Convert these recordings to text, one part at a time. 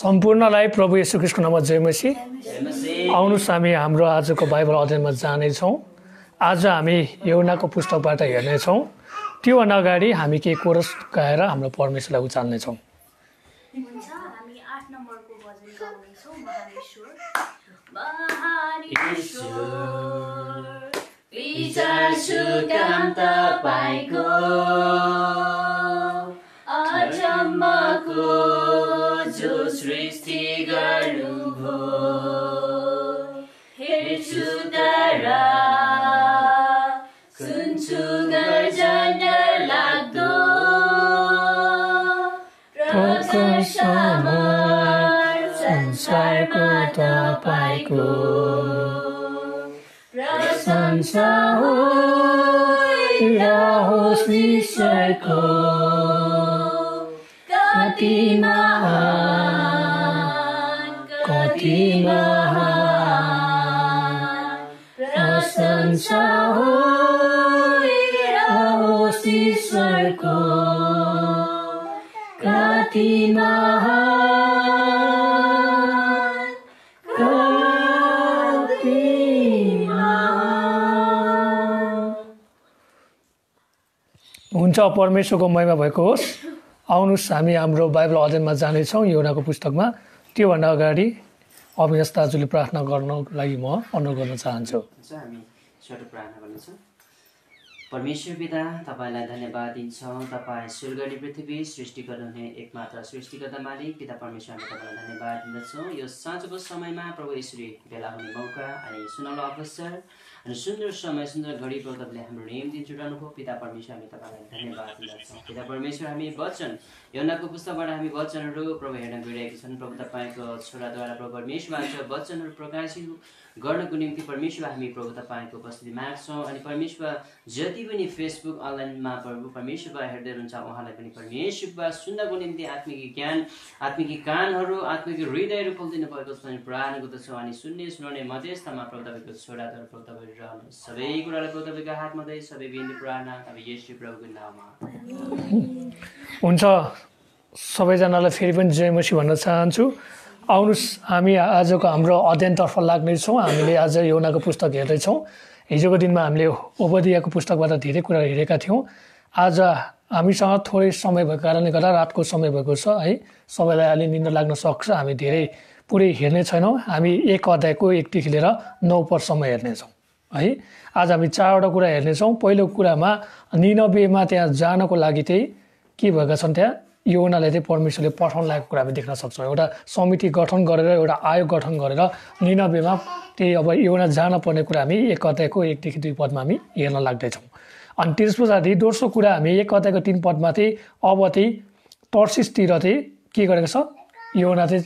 सम्पूर्णलाई प्रभु यशु कृष्ण नाममा जयमसी आउनुहोस् हामी हाम्रो आजको बाइबल अध्ययनमा जानेछौँ आज हामी यौनाको पुस्तकबाट हेर्नेछौँ त्योभन्दा अगाडि हामी केही कोरस गाएर हाम्रो परमेश्वरलाई उचाल्नेछौँ विचार सुकान्त पाएको आमाको जो सृष्टि गर्नुभयो हेर्छु तारा सुन्छु गर्जन लाग्दो प्रकाशमा संसारको तपाईँको प्रशंसा हो राहोस् ईश्वरको कति कति महान प्रशंसा हो ईश्वरको कति कति हुन्छ परमेश्वरको महिमा भएको होस् आउनुहोस् हामी हाम्रो बाइबल अध्ययनमा जानेछौँ योनाको पुस्तकमा त्योभन्दा अगाडि अभिनाश दाजुले प्रार्थना गर्नको लागि म अनुरोध गर्न चाहन्छु परमेश्वर पिता तपाईँलाई धन्यवाद दिन्छौँ तपाईँ स्वर्ग पृथ्वी सृष्टि गर्नुहुने एकमात्र सृष्टिकर्ता मालिक पिता परमेश्वर तपाईँलाई धन्यवाद दिँदछौँ यो साँझको समयमा प्रभु यसरी भेला हुने मौका अनि सुनौलो अवसर अनि सुन्दर समय सुन्दर घडीको तपाईँले हाम्रो नेम दिन छुट्याउनुभयो पिता परमेश्वर हामी तपाईँलाई धन्यवाद दिन्छौँ पिता परमेश्वर हामी वचन योनाको पुस्तकबाट हामी वचनहरू प्रभु हेर्न गइरहेका छन् प्रभु तपाईँको छोराद्वारा प्रभु परमेश्वर वचनहरू प्रकाशित गर्नको निम्ति परमेश्वर हामी प्रभु तपाईँको उपस्थिति माग्छौँ अनि परमेश्वर जति पनि फेसबुक अनलाइनमा प्रभु परमेश्वर हेर्दै हुनुहुन्छ उहाँलाई पनि परमेश्वर सुन्नको निम्ति आत्मिक ज्ञान आत्मिक कानहरू आत्मिक हृदयहरू खोलिदिनु भएको छ अनि त गर्दछौँ अनि सुन्ने सुनाउने मध्यस्थमा प्रभु तपाईँको छोराहरू प्रभु तपाईँ रहनु सबै कुरालाई प्रभु तपाईँको हातमा दे सबै बिन्दु प्रार्थना अब यस प्रभुको नाममा हुन्छ सबैजनालाई फेरि पनि जय मसी भन्न चाहन्छु आउनुहोस् हामी आजको हाम्रो अध्ययनतर्फ लाग्नेछौँ हामीले आज यौनाको पुस्तक हेर्दैछौँ हिजोको दिनमा हामीले ओबदियाको पुस्तकबाट धेरै कुरा हेरेका थियौँ आज हामीसँग थोरै समय भएको कारणले गर्दा रातको समय भएको छ है सबैलाई अलि निन्द्र लाग्न सक्छ हामी धेरै पुरै हेर्ने छैनौँ हामी एक अध्यायको एकदेखि लिएर नौ पर्सम्म हेर्नेछौँ है आज हामी चारवटा कुरा हेर्नेछौँ पहिलो कुरामा निनबेमा त्यहाँ जानको लागि चाहिँ के भएका छन् त्यहाँ यो चाहिँ परमेश्वरले पठाउन लागेको कुरा हामी देख्न सक्छौँ एउटा समिति गठन गरेर एउटा आयोग गठन गरेर निनबेमा त्यही अब योना पर्ने कुरा हामी एक अध्यायको एकदेखि दुई पदमा हामी हेर्न लाग्दैछौँ अनि त्यस पछाडि दोस्रो कुरा हामी एक अध्यायको तिन पदमा चाहिँ अब चाहिँ तर्सिसतिर चाहिँ के गरेको छ योजना चाहिँ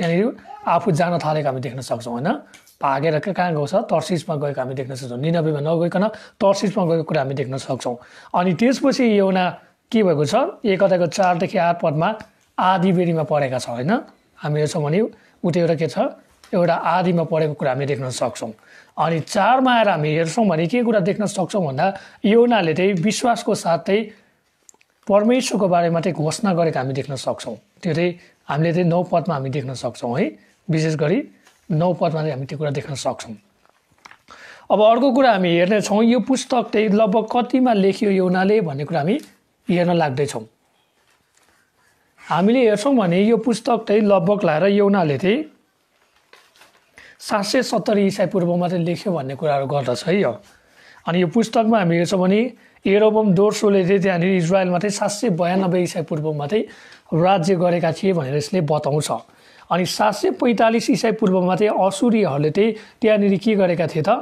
त्यहाँनिर आफू जान थालेको हामी देख्न सक्छौँ होइन भागेर कहाँ गएको छ तर्सिसमा गएको हामी देख्न सक्छौँ निनबेमा नगइकन तर्सिसमा गएको कुरा हामी देख्न सक्छौँ अनि त्यसपछि योना के भएको छ एक अध्यायको चारदेखि आठ पदमा आधी बेरीमा पढेका छ होइन हामी हेर्छौँ भने उता एउटा के छ एउटा आधीमा पढेको कुरा हामी देख्न सक्छौँ अनि चारमा आएर हामी हेर्छौँ भने के कुरा देख्न सक्छौँ भन्दा योनाले चाहिँ विश्वासको साथै परमेश्वरको बारेमा चाहिँ घोषणा गरेको हामी देख्न सक्छौँ त्यो चाहिँ हामीले चाहिँ नौ पदमा हामी देख्न सक्छौँ है विशेष गरी नौ पदमा चाहिँ हामी त्यो कुरा देख्न सक्छौँ अब अर्को कुरा हामी हेर्नेछौँ यो पुस्तक चाहिँ लगभग कतिमा लेखियो योनाले भन्ने कुरा हामी हेर्न लाग्दैछौँ हामीले हेर्छौँ भने यो पुस्तक चाहिँ लगभग लाएर यौनाले चाहिँ सात सय सत्तरी इसाई पूर्वमा चाहिँ लेख्यो भन्ने कुराहरू गर्दछ है यो अनि यो पुस्तकमा हामी हेर्छौँ भने एरोबम दोर्सोले चाहिँ त्यहाँनिर इजरायलमा चाहिँ सात सय बयानब्बे इसाई पूर्वमा चाहिँ राज्य गरेका थिए भनेर यसले बताउँछ अनि सात सय पैँतालिस इसाई पूर्वमा चाहिँ असुरीहरूले चाहिँ त्यहाँनिर के गरेका थिए त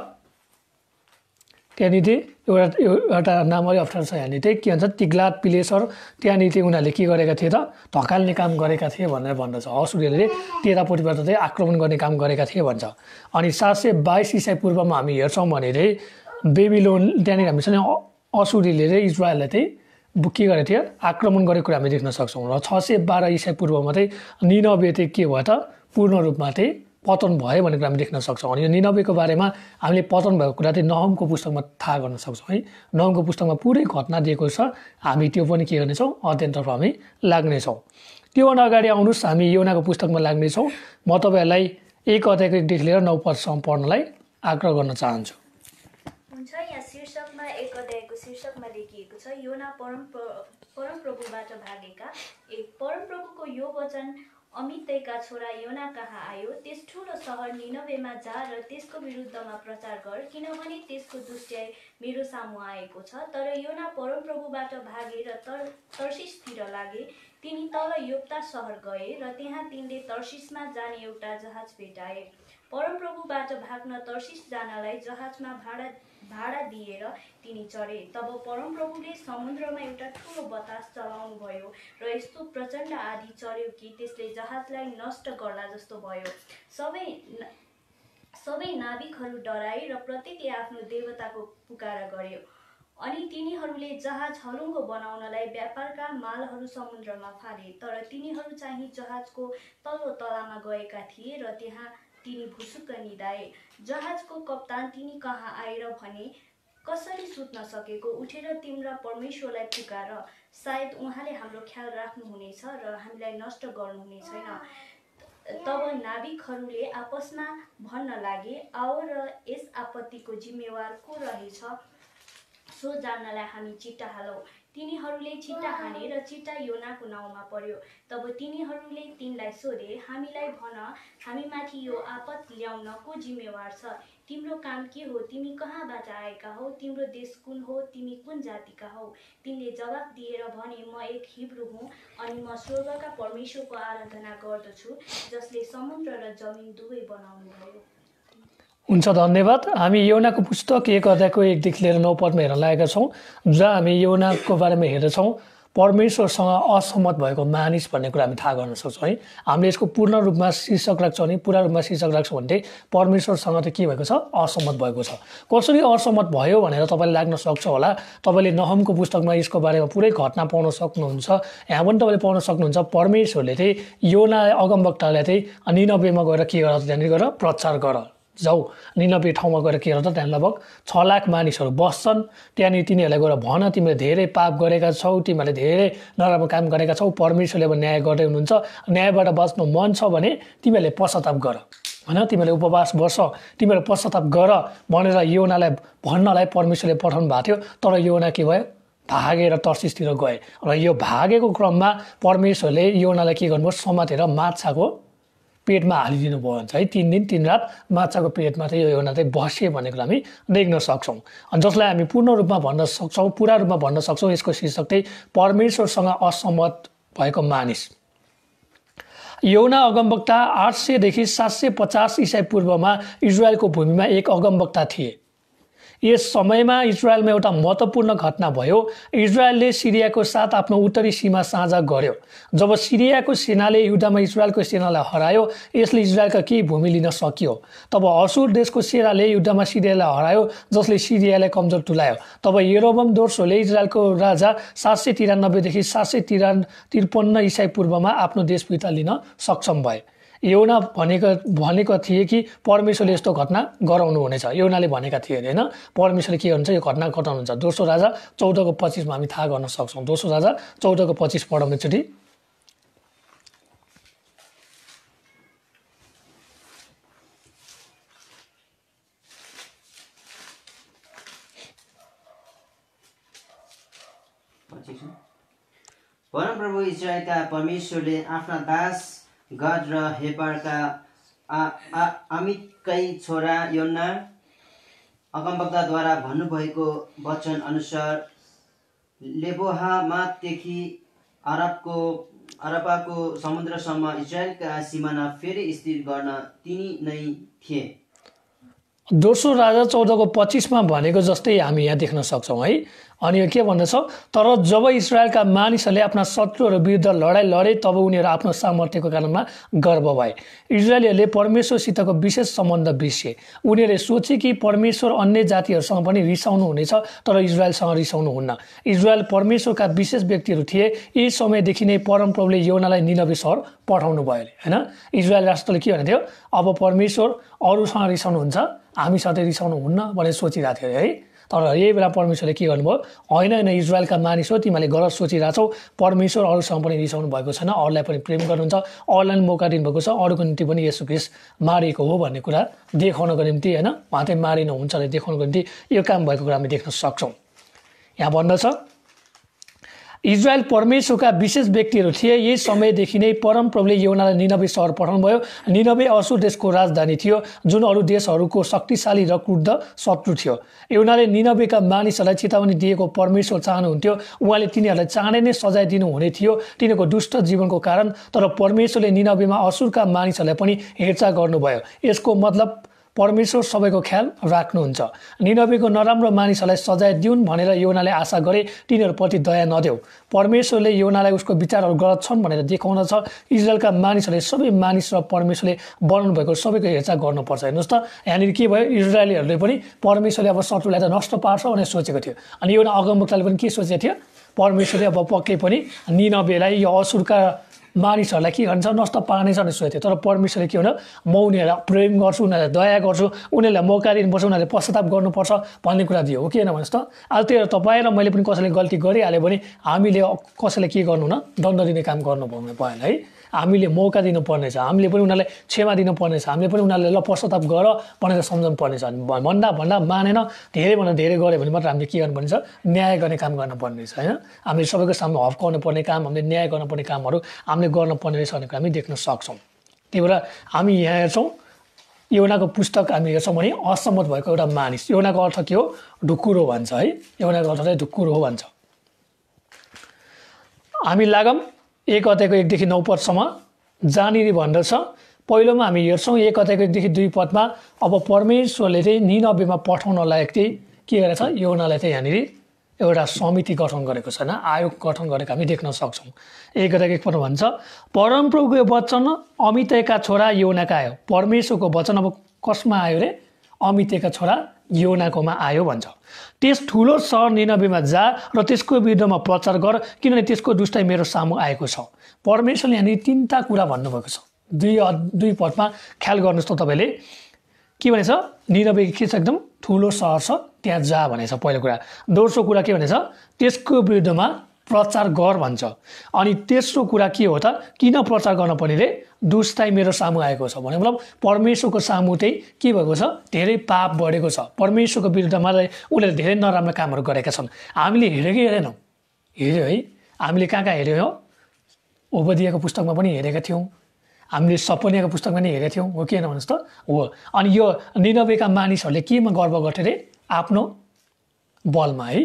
त्यहाँनिर एउटा एउटा नाम अलिक अप्ठ्यारो छ यहाँनिर त्यही के भन्छ तिग्लात पिलेसर त्यहाँनिर चाहिँ उनीहरूले के गरेका थिए त धकाल्ने काम गरेका थिए भनेर भन्दछ असुरहरूले त्यतापट्टिबाट चाहिँ आक्रमण गर्ने काम गरेका थिए भन्छ अनि सात सय बाइस इसाई पूर्वमा हामी हेर्छौँ भने चाहिँ बेबिलोन त्यहाँनिर हामी छैन असुरीले चाहिँ इजरायललाई चाहिँ के गरेको थियो आक्रमण गरेको कुरा हामी देख्न सक्छौँ र छ सय बाह्र इसाई पूर्वमा चाहिँ निनवे चाहिँ के भयो त पूर्ण रूपमा चाहिँ पतन भयो भन्ने कुरा हामी देख्न सक्छौँ अनि यो निनब्बेको बारेमा हामीले पतन भएको कुरा चाहिँ नहमको पुस्तकमा थाहा गर्न सक्छौँ है नहमको पुस्तकमा पुरै घटना दिएको छ हामी त्यो पनि के गर्नेछौँ अध्ययनतर्फ हामी लाग्नेछौँ त्योभन्दा अगाडि आउनुहोस् हामी योनाको पुस्तकमा लाग्नेछौँ म तपाईँहरूलाई एक अध्यायको एकदेखि लिएर नौ पदसम्म पढ्नलाई आग्रह गर्न चाहन्छु हुन्छ यहाँ शीर्षकमा एक अध्यायको शीर्षकमा लेखिएको छ योना परम परमप्रभुबाट भागेका एक परमप्रभुको यो वचन अमितैका छोरा योना कहाँ आयो त्यस ठुलो सहर निनवेमा जा र त्यसको विरुद्धमा प्रचार गर किनभने त्यसको दुष्ट्याइ मेरो सामु आएको छ तर योना परमप्रभुबाट भागे र तर तर्सिसतिर लागे तिनी तल योप्ता सहर गए र त्यहाँ तिनले तर्सिसमा जाने एउटा जहाज भेटाए परमप्रभुबाट भाग्न तर्सिस जानलाई जहाजमा भाडा भाडा दिएर तिनी चढे तब परमप्रभुले समुद्रमा एउटा ठुलो बतास चलाउनु भयो र यस्तो प्रचण्ड आदि चढ्यो कि त्यसले जहाजलाई नष्ट गर्ला जस्तो भयो सबै सबै नाविकहरू डराए र प्रत्येकले आफ्नो देवताको पुकारा गर्यो अनि तिनीहरूले जहाज हलुङ्गो बनाउनलाई व्यापारका मालहरू समुद्रमा फाले तर तिनीहरू चाहिँ जहाजको तल्लो तलामा गएका थिए र त्यहाँ तिनी भुसुक्क निधाए जहाजको कप्तान तिनी कहाँ आएर भने कसरी सुत्न सकेको उठेर तिम्रा परमेश्वरलाई पुकार सायद उहाँले हाम्रो ख्याल राख्नुहुनेछ र हामीलाई नष्ट गर्नुहुने छैन तब नाविकहरूले आपसमा भन्न लागे आओ र यस आपत्तिको जिम्मेवार को रहेछ सो जान्नलाई हामी चिट्टा हालौँ तिनीहरूले चिट्टा हाने र चिट्टा योनाको नाउँमा पर्यो तब तिनीहरूले तिनलाई सोधे हामीलाई भन हामीमाथि यो आपत ल्याउन को जिम्मेवार छ तिम्रो काम के हो तिमी कहाँबाट आएका हौ तिम्रो देश कुन हो तिमी कुन जातिका हौ तिनले जवाब दिएर भने म एक हिब्रू हुँ अनि म स्वर्गका परमेश्वरको आराधना गर्दछु जसले समुद्र र जमिन दुवै बनाउनुभयो हुन्छ धन्यवाद हामी यौनाको पुस्तक एक अध्यायको एकदेखि लिएर नौ पदमा हेर्न लागेका छौँ जहाँ हामी यौनाको बारेमा हेर्दछौँ परमेश्वरसँग असहमत भएको मानिस भन्ने कुरा हामी थाहा गर्न सक्छौँ है हामीले यसको पूर्ण रूपमा शीर्षक राख्छौँ भने पूरा रूपमा शीर्षक राख्छौँ भने चाहिँ परमेश्वरसँग त के भएको छ असहमत भएको छ कसरी असहमत भयो भनेर तपाईँले लाग्न सक्छ होला तपाईँले नहमको पुस्तकमा यसको बारेमा पुरै घटना पाउन सक्नुहुन्छ यहाँ पनि तपाईँले पाउन सक्नुहुन्छ परमेश्वरले चाहिँ योना अगमवक्तालाई चाहिँ निनब्बेमा गएर के गर त्यहाँनिर गएर प्रचार गर जाऊ निनब्बे ठाउँमा गएर के गर्छ त्यहाँ लगभग छ लाख मानिसहरू बस्छन् त्यहाँनिर तिनीहरूलाई गएर भन तिमीले धेरै पाप गरेका छौ तिमीहरूले धेरै नराम्रो काम गरेका छौ परमेश्वरले अब न्याय गर्दै हुनुहुन्छ न्यायबाट बस्नु मन छ भने तिमीहरूले पश्चाताप गर होइन तिमीहरूले उपवास बस्छ तिमीहरू पश्चाताप गर भनेर योनालाई भन्नलाई परमेश्वरले पठाउनु भएको थियो तर योना के भयो भागेर तर्सिसतिर गए र यो भागेको क्रममा परमेश्वरले योनालाई के गर्नुभयो समातेर माछाको पेटमा हालिदिनु भयो भने चाहिँ तिन दिन तिन रात माछाको पेटमा चाहिँ यो एउटा चाहिँ बसे भनेको हामी देख्न सक्छौँ अनि जसलाई हामी पूर्ण रूपमा भन्न सक्छौँ पुरा रूपमा भन्न सक्छौँ यसको शीर्षक चाहिँ परमेश्वरसँग असहमत भएको मानिस यौना अगमवक्ता आठ सयदेखि सात सय पचास इसाई पूर्वमा इजरायलको भूमिमा एक अगमवक्ता थिए यस समयमा इजरायलमा एउटा महत्त्वपूर्ण घटना भयो इजरायलले सिरियाको साथ आफ्नो उत्तरी सीमा साझा गर्यो जब सिरियाको सेनाले युद्धमा इजरायलको सेनालाई हरायो यसले इजरायलका केही भूमि लिन सकियो तब असुर देशको सेनाले युद्धमा सिरियालाई हरायो जसले सिरियालाई कमजोर तुलायो तब यरोबम दोर्सोले इजरायलको राजा सात सय तिरानब्बेदेखि सात सय तिरा त्रिपन्न इसाई पूर्वमा आफ्नो देश लिन सक्षम भए योना भनेको भनेको थिए कि परमेश्वरले यस्तो घटना गराउनु हुनेछ योनाले भनेका थिए अरे होइन परमेश्वरले के गर्नुहुन्छ यो घटना घटाउनुहुन्छ दोस्रो राजा चौधको पच्चिसमा हामी थाहा गर्न सक्छौँ दोस्रो राजा चौधको पच्चिस पढाउनेचोटि परमप्रभु इजरायलका परमेश्वरले आफ्ना दास गड र हेपरका आमितकै छोरा योन्ना अगमबक्ताद्वारा भन्नुभएको वचन अनुसार देखि अरबको अरबाको समुद्रसम्म इजरायलका सिमाना फेरि स्थिर गर्न तिनी नै थिए दोस्रो राजा चौधको पच्चिसमा भनेको जस्तै हामी यहाँ देख्न सक्छौँ है अनि यो के भन्दछ तर जब इसरायलका मानिसहरूले आफ्ना शत्रुहरू विरुद्ध लडाइँ लडे तब उनीहरू आफ्नो सामर्थ्यको कारणमा गर्व भए इजरायलीहरूले परमेश्वरसितको विशेष सम्बन्ध बिर्से उनीहरूले सोचे कि परमेश्वर अन्य जातिहरूसँग पनि रिसाउनु हुनेछ तर इजरायलसँग रिसाउनु हुन्न इजरायल परमेश्वरका विशेष व्यक्तिहरू थिए यी समयदेखि नै परमप्रभुले योनालाई निलवे सहर पठाउनु भयो अरे होइन इजरायल राष्ट्रले के भनेको अब परमेश्वर अरूसँग रिसाउनुहुन्छ सधैँ रिसाउनु हुन्न भनेर सोचिरहेको थियो है तर यही बेला परमेश्वरले के गर्नुभयो होइन होइन इजरायलका मानिस हो तिमीले गलत सोचिरहेको छौ परमेश्वर अरूसँग पनि रिसाउनु भएको छैन अरूलाई पनि प्रेम गर्नुहुन्छ अरूलाई पनि मौका दिनुभएको छ अरूको निम्ति पनि यसो केस मारिएको हो भन्ने कुरा देखाउनको निम्ति होइन उहाँ चाहिँ मारिनुहुन्छ देखाउनको निम्ति यो काम भएको कुरा हामी देख्न सक्छौँ यहाँ भन्दछ इजरायल परमेश्वरका विशेष व्यक्तिहरू थिए यही समयदेखि नै परमप्रभुले यौनालाई निनवे सहर पठाउनुभयो निनवे असुर देशको राजधानी थियो जुन अरू देशहरूको शक्तिशाली र क्रुद्ध शत्रु थियो यौनाले निनवेका मानिसहरूलाई चेतावनी दिएको परमेश्वर चाहनुहुन्थ्यो उहाँले तिनीहरूलाई चाँडै नै सजाय दिनुहुने थियो तिनीहरूको दुष्ट जीवनको कारण तर परमेश्वरले निनवेमा असुरका मानिसहरूलाई पनि हेरचाह गर्नुभयो यसको मतलब परमेश्वर सबैको ख्याल राख्नुहुन्छ निनबेको नराम्रो मानिसहरूलाई सजाय दिउन् भनेर योनाले आशा गरे तिनीहरूप्रति दया नदेऊ परमेश्वरले योनालाई उसको विचारहरू गलत छन् भनेर देखाउँदछ इजरायलका मानिसहरूले सबै मानिस र परमेश्वरले बनाउनु भएको सबैको हेरचाह गर्नुपर्छ हेर्नुहोस् त यहाँनिर के भयो इजरायलीहरूले पनि परमेश्वरले अब शत्रुलाई त नष्ट पार्छ भनेर सोचेको थियो अनि योना अगमुक्ताले पनि के सोचेको थियो परमेश्वरले अब पक्कै पनि निनबेलाई यो असुरका मानिसहरूलाई के गर्नेछ नष्ट पार्नेछ भनेर सोचेको थियो तर परमेश्वरले के भन्यो म उनीहरूलाई प्रेम गर्छु उनीहरूलाई दया गर्छु उनीहरूलाई मौका दिनुपर्छ उनीहरूले पश्चाताप गर्नुपर्छ भन्ने कुरा दियो हो किन भन्नुहोस् त अब त्यही तपाईँ र मैले पनि कसैले गल्ती गरिहाल्यो भने हामीले कसैलाई के गर्नु न दण्ड दिने काम गर्नु भएन है हामीले मौका दिनुपर्ने दिनुपर्नेछ हामीले पनि उनीहरूलाई क्षमा दिनुपर्नेछ हामीले पनि उनीहरूले ल पश्चाताप गर भनेर सम्झाउनु पर्नेछ भन्दा भन्दा मानेन धेरैभन्दा धेरै गऱ्यो भने मात्र हामीले के गर्नुपर्ने गर्नुपर्नेछ न्याय गर्ने काम गर्नुपर्ने गर्नुपर्नेछ होइन हामीले सबैको सामु हप्काउनु पर्ने काम हामीले न्याय गर्नुपर्ने कामहरू हामीले गर्नुपर्ने रहेछ भनेको हामी देख्न सक्छौँ त्यही भएर हामी यहाँ हेर्छौँ एउटाको पुस्तक हामी हेर्छौँ भने असम्मत भएको एउटा मानिस एउटाको अर्थ के हो ढुकुरो भन्छ है एउटाको अर्थ चाहिँ ढुकुरो हो भन्छ हामी लागम एक अध्यायको एकदेखि नौ पदसम्म जहाँनिर भन्दछ पहिलोमा हामी हेर्छौँ एक अध्यायको एकदेखि दुई पदमा अब परमेश्वरले चाहिँ निनब्बेमा पठाउन लायक चाहिँ के गरेको छ योनालाई चाहिँ यहाँनिर एउटा समिति गठन गरेको छैन आयोग गठन गरेको हामी देख्न सक्छौँ एक अध्यायको एकपल्ट भन्छ परमप्रभुको वचन अमितयका छोरा योनाका आयो परमेश्वरको वचन अब कसमा आयो रे अमितेका छोरा योनाकोमा आयो भन्छ त्यस ठुलो सहर निनबेमा जा र त्यसको विरुद्धमा प्रचार गर किनभने त्यसको दुष्टाइ मेरो सामु आएको छ परमेश्वरले यहाँनिर तिनवटा कुरा भन्नुभएको छ दुई दुई पदमा ख्याल गर्नुहोस् त तपाईँले के भनेछ निरवे के छ एकदम ठुलो सहर छ त्यहाँ जा भनेछ पहिलो कुरा दोस्रो कुरा के भनेछ त्यसको विरुद्धमा प्रचार गर भन्छ अनि तेस्रो कुरा के हो त किन प्रचार गर्न पर्नेले दुस्ताइ मेरो सामु आएको छ भने मतलब परमेश्वरको सामु चाहिँ के भएको छ धेरै पाप बढेको छ परमेश्वरको विरुद्धमा उसले धेरै नराम्रो कामहरू गरेका छन् हामीले हेरेकै हेरेनौँ हेऱ्यो है हामीले कहाँ कहाँ हेऱ्यौँ उपदियाको पुस्तकमा पनि हेरेका थियौँ हामीले सपनियाको पुस्तकमा पनि हेरेका थियौँ हो किन भन्नुहोस् त हो अनि यो निनवेका मानिसहरूले केमा गर्व गर्थे अरे आफ्नो बलमा है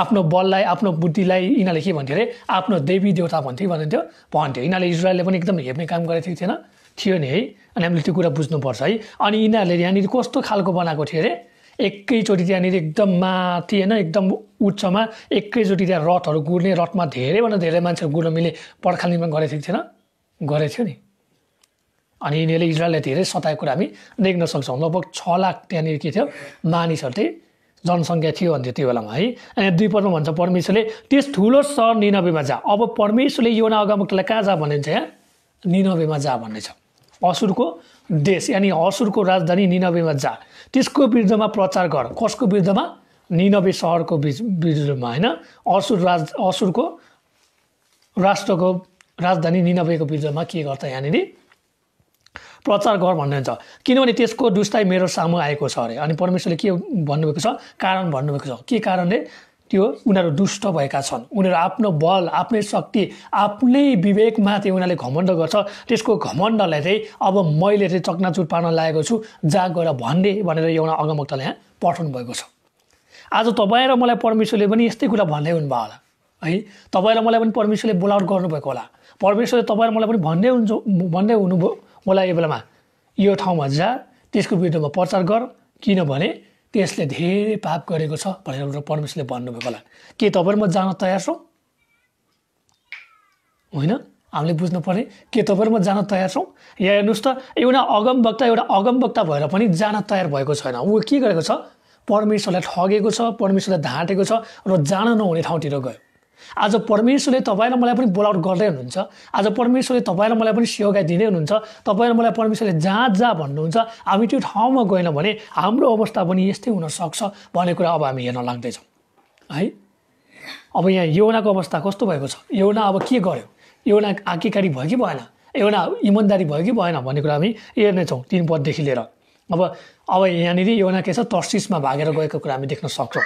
आफ्नो बललाई आफ्नो बुद्धिलाई यिनीहरूले के भन्थ्यो अरे आफ्नो देवी देवता भन्थ्यो कि भन्थ्यो यिनीहरूले इजरायलले पनि एकदम हेप्ने काम गरेको थियो थिएन थियो नि है अनि हामीले त्यो कुरा बुझ्नुपर्छ है अनि यिनीहरूले यहाँनिर कस्तो खालको बनाएको थियो अरे एकैचोटि त्यहाँनिर एकदम माथि होइन एकदम उच्चमा एकैचोटि त्यहाँ रथहरू गुड्ने रथमा धेरैभन्दा धेरै मान्छेहरू गुड्न मिले पर्खाल निर्माण गरेको थिएन गरेको थियो नि अनि यिनीहरूले इजरायललाई धेरै सताएको कुरा हामी देख्न सक्छौँ लगभग छ लाख त्यहाँनिर के थियो मानिसहरू चाहिँ जनसङ्ख्या थियो भन्थ्यो त्यो बेलामा है दुई पदमा भन्छ परमेश्वरले त्यस ठुलो सहर निनबेमा जा अब परमेश्वरले यो नागामुक्तलाई कहाँ जा भन्ने यहाँ निनबेमा जा भन्ने छ असुरको देश यानि असुरको राजधानी निनबेमा जा त्यसको विरुद्धमा प्रचार गर कसको विरुद्धमा निनबे सहरको विरुद्धमा होइन असुर राज असुरको राष्ट्रको राजधानी निनबेको विरुद्धमा के गर्छ यहाँनिर प्रचार गर भन्नुहुन्छ किनभने त्यसको दुष्टाइ मेरो सामु आएको छ अरे अनि परमेश्वरले के भन्नुभएको छ कारण भन्नुभएको छ के कारणले त्यो उनीहरू दुष्ट भएका छन् उनीहरू आफ्नो बल आफ्नै शक्ति आफ्नै विवेकमाथि उनीहरूले घमण्ड गर्छ त्यसको घमण्डलाई चाहिँ अब मैले चाहिँ चकनाचुर पार्न लागेको छु जाग गएर भन्ने भनेर एउटा अगमक्तलाई यहाँ पठाउनु भएको छ आज तपाईँ र मलाई परमेश्वरले पनि यस्तै कुरा भन्दै हुनुभयो होला है तपाईँ र मलाई पनि परमेश्वरले बोलाउट गर्नुभएको होला परमेश्वरले तपाईँ र मलाई पनि भन्दै हुन्छ भन्दै हुनुभयो मलाई यो बेलामा यो ठाउँमा जा त्यसको विरुद्धमा प्रचार गर किनभने त्यसले धेरै पाप गरेको छ भनेर परमेश्वरले भन्नुभएको होला के तपाईँहरू म जान तयार छौँ होइन हामीले बुझ्नुपर्ने के तपाईँहरू म जान तयार छौँ या हेर्नुहोस् त एउटा अगम वक्ता एउटा अगम वक्ता भएर पनि जान तयार भएको छैन ऊ के गरेको छ परमेश्वरलाई ठगेको छ परमेश्वरलाई ढाँटेको छ र जान नहुने ठाउँतिर गयो आज परमेश्वरले तपाईँ र मलाई पनि बोलाउट गर्दै हुनुहुन्छ आज परमेश्वरले तपाईँ र मलाई पनि सेवा दिँदै हुनुहुन्छ तपाईँ र मलाई परमेश्वरले जहाँ जहाँ भन्नुहुन्छ हामी त्यो ठाउँमा गएनौँ भने हाम्रो अवस्था पनि यस्तै हुनसक्छ भन्ने कुरा अब हामी हेर्न लाग्दैछौँ है अब यहाँ यौनाको अवस्था कस्तो भएको छ यौना अब के गर्यो यौना आकिकारी भयो कि भएन एउटा इमान्दारी भयो कि भएन भन्ने कुरा हामी हेर्नेछौँ तिन पददेखि लिएर अब अब यहाँनिर एउटा के छ तर्सिसमा भागेर गएको कुरा हामी देख्न सक्छौँ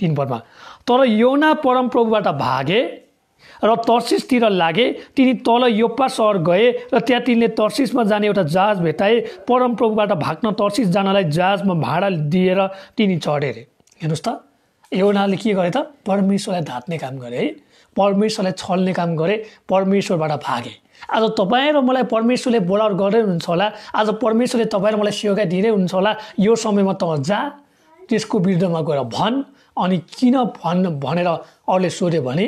तिन पदमा तर योना परमप्रभुबाट भागे र तर्सिसतिर लागे तिनी तल योप्पा सहर गए र त्यहाँ तिनले तर्सिसमा जाने एउटा जहाज भेटाए परमप्रभुबाट भाग्न तर्सिस जानलाई जहाजमा भाडा दिएर तिनी चढे अरे हेर्नुहोस् त योनाले के गरे त परमेश्वरलाई धात्ने काम गरे है परमेश्वरलाई छल्ने काम गरे परमेश्वरबाट भागे आज तपाईँ र मलाई परमेश्वरले बोलावट गर्दै हुन्छ होला आज परमेश्वरले तपाईँ र मलाई सेवा दिँदै हुन्छ होला यो समयमा त जा त्यसको विरुद्धमा गएर भन् अनि किन भन् भनेर अरूले सोध्यो भने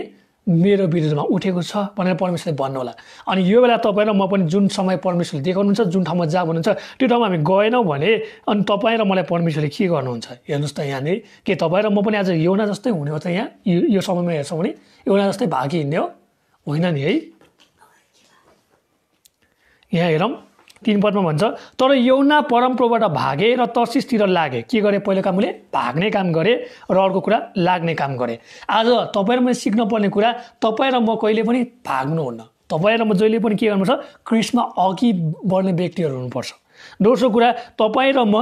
मेरो विरुद्धमा उठेको छ भनेर परमेश्वरले भन्नुहोला अनि यो बेला तपाईँ र म पनि जुन समय परमेश्वरले देखाउनुहुन्छ जुन ठाउँमा जा भन्नुहुन्छ त्यो ठाउँमा हामी गएनौँ भने अनि तपाईँ र मलाई परमेश्वरले के गर्नुहुन्छ हेर्नुहोस् त यहाँनिर के तपाईँ र म पनि आज योना जस्तै हुने हो त यहाँ यो समयमा हेर्छौँ भने एउटा जस्तै भागी हिँड्ने हो होइन नि है यहाँ हेरौँ तिन पदमा भन्छ तर यौना परम्पराबाट भागे र तर्सिसतिर लागे के गरे काम उसले भाग्ने काम गरे र अर्को कुरा लाग्ने काम गरे आज तपाईँ र मैले सिक्न कुरा तपाईँ र म कहिले पनि भाग्नुहुन्न तपाईँ र म जहिले पनि के गर्नुपर्छ क्रिसमा अघि बढ्ने व्यक्तिहरू हुनुपर्छ दोस्रो कुरा तपाईँ र म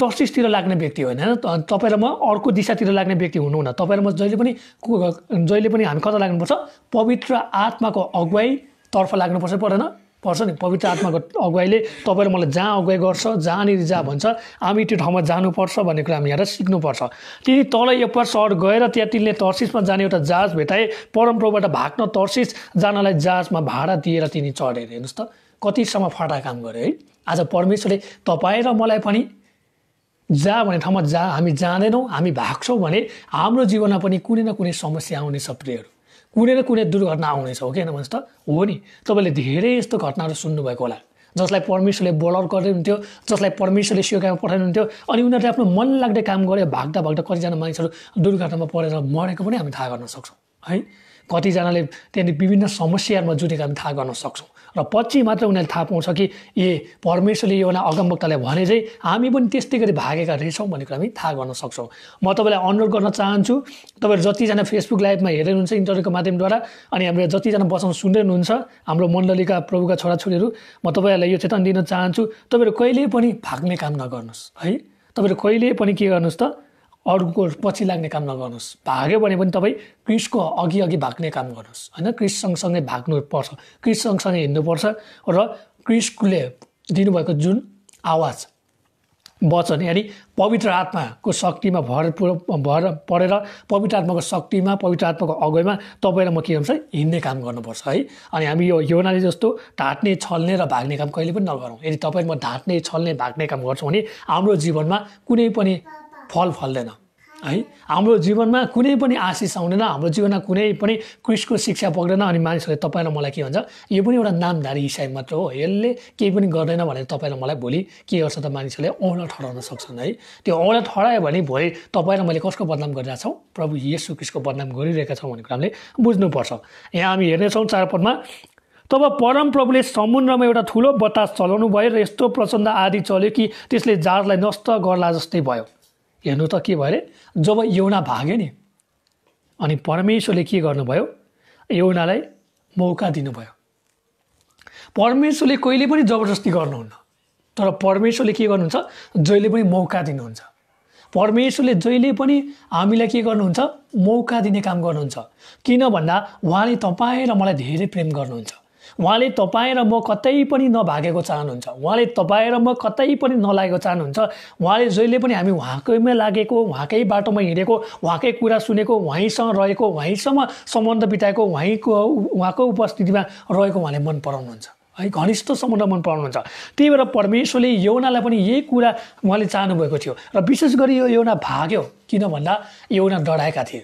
तर्सिसतिर लाग्ने व्यक्ति होइन होइन तपाईँ र म अर्को दिशातिर लाग्ने व्यक्ति हुनुहुन्न तपाईँ र म जहिले पनि जहिले पनि हामी कता लाग्नुपर्छ पवित्र आत्माको अगुवाई अगुवाईतर्फ लाग्नुपर्छ परेन पर्छ नि पवित्र आत्माको अगुवाईले तपाईँले मलाई जहाँ अगुवाई गर्छ जहाँनिर जा भन्छ हामी त्यो ठाउँमा जानुपर्छ भन्ने कुरा हामी हेरेर सिक्नुपर्छ तिनी तल यप्पर सहर गएर त्यहाँ तिनले तर्सिसमा जाने एउटा जहाज भेटाए परमप्रभुबाट भाग्न तर्सिस जानलाई जहाजमा भाडा दिएर तिनी चढेर हेर्नुहोस् त कतिसम्म फाटा काम गरे है आज परमेश्वरले तपाईँ र मलाई पनि जा भन्ने ठाउँमा जा हामी जाँदैनौँ हामी भाग्छौँ भने हाम्रो जीवनमा पनि कुनै न कुनै समस्या आउनेछ सप्रियहरू कुनै न कुनै दुर्घटना आउनेछ हो होइन भन्नुहोस् त हो नि तपाईँले धेरै यस्तो घटनाहरू सुन्नुभएको होला जसलाई परमेश्वरले बोलर गर्दै हुन्थ्यो जसलाई परमेश्वरले सिकाइमा पठाइदिनुहुन्थ्यो अनि उनीहरूले आफ्नो मन लाग्ने काम गरे भाग्दा भाग्दा कतिजना मानिसहरू दुर्घटनामा परेर मरेको पनि हामी थाहा गर्न सक्छौँ है कतिजनाले त्यहाँनिर विभिन्न समस्याहरूमा जुटेको हामी थाहा गर्न सक्छौँ र पछि मात्र उनीहरूले थाहा पाउँछ कि ए परमेश्वरले एउटा अगमवक्तालाई भने चाहिँ हामी पनि त्यस्तै गरी भागेका रहेछौँ भन्ने कुरा हामी थाहा गर्न सक्छौँ म तपाईँलाई अनुरोध गर्न चाहन्छु तपाईँहरू जतिजना फेसबुक लाइभमा हेरेर हुनुहुन्छ इन्टरनेटको माध्यमद्वारा अनि हाम्रो जतिजना बसाउन सुन्दै हुनुहुन्छ हाम्रो मण्डलीका प्रभुका छोराछोरीहरू म तपाईँहरूलाई यो चेतन दिन चाहन्छु तपाईँहरू कहिले पनि भाग्ने काम नगर्नुहोस् है तपाईँहरू कहिले पनि के गर्नुहोस् त अरूको पछि लाग्ने काम नगर्नुहोस् भाग्यो भने पनि तपाईँ क्रिसको अघि अघि भाग्ने काम गर्नुहोस् होइन क्रिस सँगसँगै भाग्नुपर्छ क्रिस सँगसँगै हिँड्नुपर्छ र क्रिसले दिनुभएको जुन आवाज वचन यानि पवित्र आत्माको शक्तिमा भर भर परेर पवित्र आत्माको शक्तिमा पवित्र आत्माको अगुवाईमा तपाईँलाई म के गर्छ हिँड्ने काम गर्नुपर्छ है अनि हामी यो योनाले जस्तो ढाँट्ने छल्ने र भाग्ने काम कहिले पनि नगरौँ यदि तपाईँ म ढाँट्ने छल्ने भाग्ने काम गर्छौँ भने हाम्रो जीवनमा कुनै पनि फल फल्दैन है हाम्रो जीवनमा कुनै पनि आशिष आउँदैन हाम्रो जीवनमा कुनै पनि क्रिसको शिक्षा पक्दैन अनि मानिसहरूले तपाईँलाई मलाई के भन्छ यो पनि एउटा नामधारी इसाई मात्र हो यसले केही पनि गर्दैन भनेर तपाईँलाई मलाई भोलि के गर्छ त मानिसहरूले औँला ठहराउन सक्छन् है त्यो औँला ठहरायो भने भोलि तपाईँलाई मैले कसको बदनाम गरिरहेको छौँ प्रभु यसु क्रिस्टको बदनाम गरिरहेका छौँ भनेको कुरा हामीले बुझ्नुपर्छ यहाँ हामी हेर्नेछौँ चारपटमा तब परम प्रभुले समुद्रमा एउटा ठुलो बतास चलाउनु भयो र यस्तो प्रचण्ड आदि चल्यो कि त्यसले जारलाई नष्ट गर्ला जस्तै भयो हेर्नु त के भयो अरे जब यौना भाग्यो नि अनि परमेश्वरले के गर्नुभयो यौनालाई मौका दिनुभयो परमेश्वरले कहिले पनि जबरजस्ती गर्नुहुन्न तर परमेश्वरले के गर्नुहुन्छ जहिले पनि मौका दिनुहुन्छ परमेश्वरले जहिले पनि हामीलाई के गर्नुहुन्छ मौका दिने काम गर्नुहुन्छ किन भन्दा उहाँले तपाईँ र मलाई धेरै प्रेम गर्नुहुन्छ उहाँले तपाईँ र म कतै पनि नभागेको चाहनुहुन्छ उहाँले तपाईँ र म कतै पनि नलागेको चाहनुहुन्छ उहाँले जहिले पनि हामी उहाँकैमा लागेको उहाँकै बाटोमा हिँडेको उहाँकै कुरा सुनेको उहाँसँग रहेको उहाँसँग सम्बन्ध बिताएको उहाँको उहाँको उपस्थितिमा रहेको उहाँले मन पराउनुहुन्छ है घनिष्ठ सम्बन्ध मन पराउनुहुन्छ त्यही भएर परमेश्वरले यौनालाई पनि यही कुरा उहाँले चाहनुभएको थियो र विशेष गरी यो यौना भाग्यो किन भन्दा यौना डराएका थिए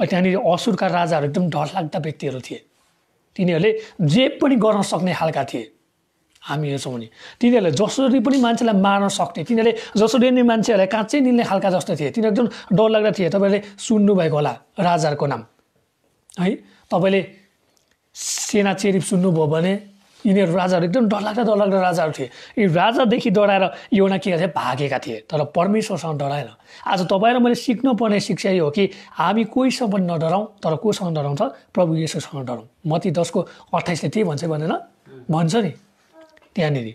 त्यहाँनिर असुरका राजाहरू एकदम डरलाग्दा व्यक्तिहरू थिए तिनीहरूले जे पनि गर्न सक्ने खालका थिए हामी हेर्छौँ भने तिनीहरूले जसरी पनि मान्छेलाई मार्न सक्ने तिनीहरूले जसरी नै मान्छेहरूलाई काँचै निल्ने खालका जस्तो थिए तिनीहरू जुन डर लाग्दा थिए तपाईँले सुन्नुभएको होला राजाहरूको नाम है तपाईँले सेना चेरिप सुन्नुभयो भने यिनीहरू राजाहरू एकदम डरलाग्दा डरलाग्दा राजाहरू थिए यी राजादेखि डराएर योना के गर्थे भागेका थिए तर परमेश्वरसँग डराएन आज तपाईँ र मैले सिक्नुपर्ने शिक्षा यो हो कि हामी कोहीसँग नडराउँ तर कोसँग डराउँछ प्रभु यसोसँग डराउँ मती दसको अट्ठाइसले त्यही भन्छ भनेर भन्छ नि त्यहाँनिर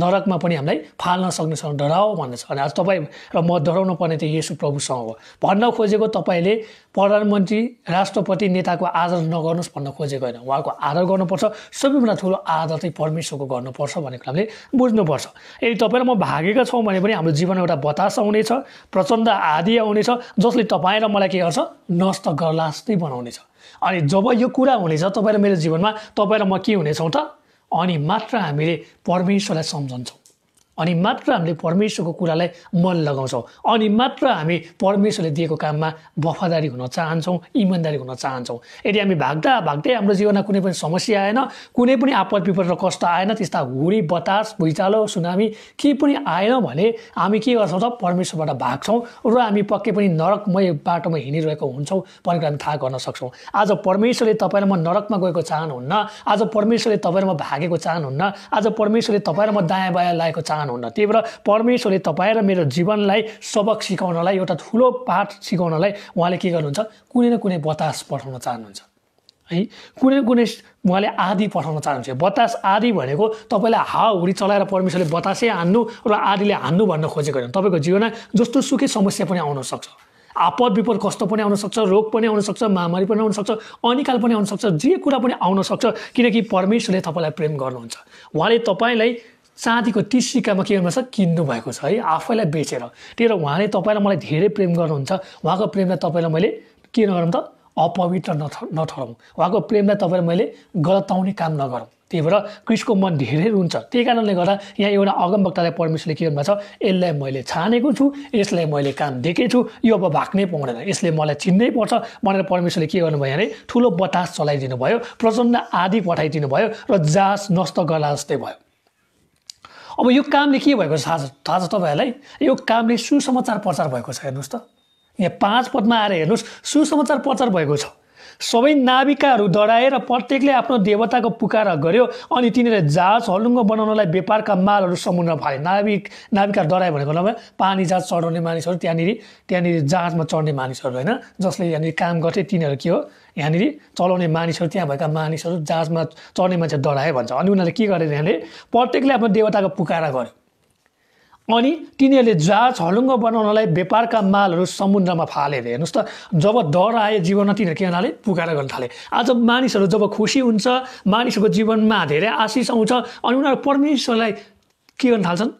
नरकमा पनि हामीलाई फाल्न सक्नेसँग डराओ भन्ने छ अनि आज तपाईँ र म डराउनु पर्ने त यसु प्रभुसँग हो भन्न खोजेको तपाईँले प्रधानमन्त्री राष्ट्रपति नेताको आदर नगर्नुहोस् भन्न खोजेको होइन उहाँको आदर गर्नुपर्छ सबैभन्दा ठुलो आदर चाहिँ परमेश्वरको गर्नुपर्छ भन्ने कुराले बुझ्नुपर्छ यदि तपाईँ र म भागेका छौँ भने पनि हाम्रो जीवन एउटा बतास आउनेछ प्रचण्ड आदि आउनेछ जसले तपाईँ र मलाई के गर्छ नष्ट गर्ला जस्तै बनाउनेछ अनि जब यो कुरा हुनेछ तपाईँ र मेरो जीवनमा तपाईँ र म के हुनेछौँ त अनि मात्र हामीले परमेश्वरलाई सम्झन्छौँ अनि मात्र हामीले परमेश्वरको कुरालाई मन लगाउँछौँ अनि मात्र हामी परमेश्वरले दिएको काममा वफादारी हुन चाहन्छौँ इमान्दारी हुन चाहन्छौँ यदि हामी भाग्दा भाग्दै हाम्रो जीवनमा कुनै पनि समस्या आएन कुनै पनि आपद विपद र कष्ट आएन त्यस्ता हुरी बतास भुइँचालो सुनामी केही पनि आएन भने हामी के गर्छौँ त परमेश्वरबाट भाग्छौँ र हामी पक्कै पनि नरकमय बाटोमा हिँडिरहेको हुन्छौँ भन्ने हामी थाहा गर्न सक्छौँ आज परमेश्वरले तपाईँ म नरकमा गएको चाहनुहुन्न आज परमेश्वरले तपाईँ म भागेको चाहनुहुन्न आज परमेश्वरले तपाईँ म दायाँ बायाँ लागेको चाहन्छु चाहनुहुन्न त्यही भएर परमेश्वरले तपाईँ र मेरो जीवनलाई सबक सिकाउनलाई एउटा ठुलो पाठ सिकाउनलाई उहाँले के गर्नुहुन्छ कुनै न कुनै बतास पठाउन चाहनुहुन्छ है कुनै न कुनै उहाँले आधी पठाउन चाहनुहुन्छ बतास आदि भनेको तपाईँलाई हाउरी चलाएर परमेश्वरले बतासै हान्नु र आधीले हान्नु भन्न खोजेको होइन तपाईँको जीवनमा जस्तो सुकै समस्या पनि आउन सक्छ आपद विपद कस्तो पनि आउनसक्छ रोग पनि आउनसक्छ महामारी पनि आउनसक्छ अनिकाल पनि आउनसक्छ जे कुरा पनि आउनसक्छ किनकि परमेश्वरले तपाईँलाई प्रेम गर्नुहुन्छ उहाँले तपाईँलाई चाँदीको तिस सिक्कामा के गर्नुपर्छ किन्नु भएको छ है आफैलाई बेचेर त्यही भएर उहाँले तपाईँलाई मलाई धेरै प्रेम गर्नुहुन्छ उहाँको प्रेमलाई तपाईँलाई मैले के नगरौँ त अपवित्र नठ नठहराउँ उहाँको प्रेमलाई तपाईँलाई मैले गलताउने काम नगरौँ त्यही भएर क्रिसको मन धेरै रुन्छ त्यही कारणले गर्दा यहाँ एउटा अगमभक्तालाई परमेश्वरले के गर्नुभएको छ यसलाई मैले छानेको छु यसलाई मैले काम छु यो अब भाग्नै पाउँदैन यसले मलाई चिन्नै पर्छ भनेर परमेश्वरले के गर्नुभयो भने ठुलो बतास चलाइदिनु भयो प्रचण्ड आदि पठाइदिनु भयो र जास नष्ट गर्ला जस्तै भयो अब यो कामले के भएको छ थाहा थाहा छ तपाईँहरूलाई यो कामले सुसमाचार प्रचार भएको छ हेर्नुहोस् त यहाँ पाँच पदमा आएर हेर्नुहोस् सुसमाचार प्रचार भएको छ सबै नाविकाहरू डराएर प्रत्येकले आफ्नो देवताको पुकार गर्यो अनि तिनीहरूले जहाज हलुङ्गो बनाउनलाई व्यापारका मालहरू समुद्रमा फाले नाविक नाविका डरायो भनेको नभए पानी जहाज चढाउने मानिसहरू त्यहाँनिर त्यहाँनिर जहाजमा चढ्ने मानिसहरू होइन जसले यहाँनिर काम गर्थे तिनीहरू के हो यहाँनिर चलाउने मानिसहरू त्यहाँ भएका मानिसहरू जहाजमा चढ्ने मान्छे डरायो भन्छ अनि उनीहरूले के गरेर यहाँले प्रत्येकले आफ्नो देवताको पुकारा गर्यो अनि तिनीहरूले जहाज हलुङ्गो बनाउनलाई व्यापारका मालहरू समुद्रमा फालेर हेर्नुहोस् त जब डर आयो जीवनमा तिनीहरू के हुनाले पुगाएर गर्न थाले आज मानिसहरू जब खुसी हुन्छ मानिसहरूको जीवनमा धेरै आशिष आउँछ अनि उनीहरू परमेश्वरलाई के गर्न थाल्छन्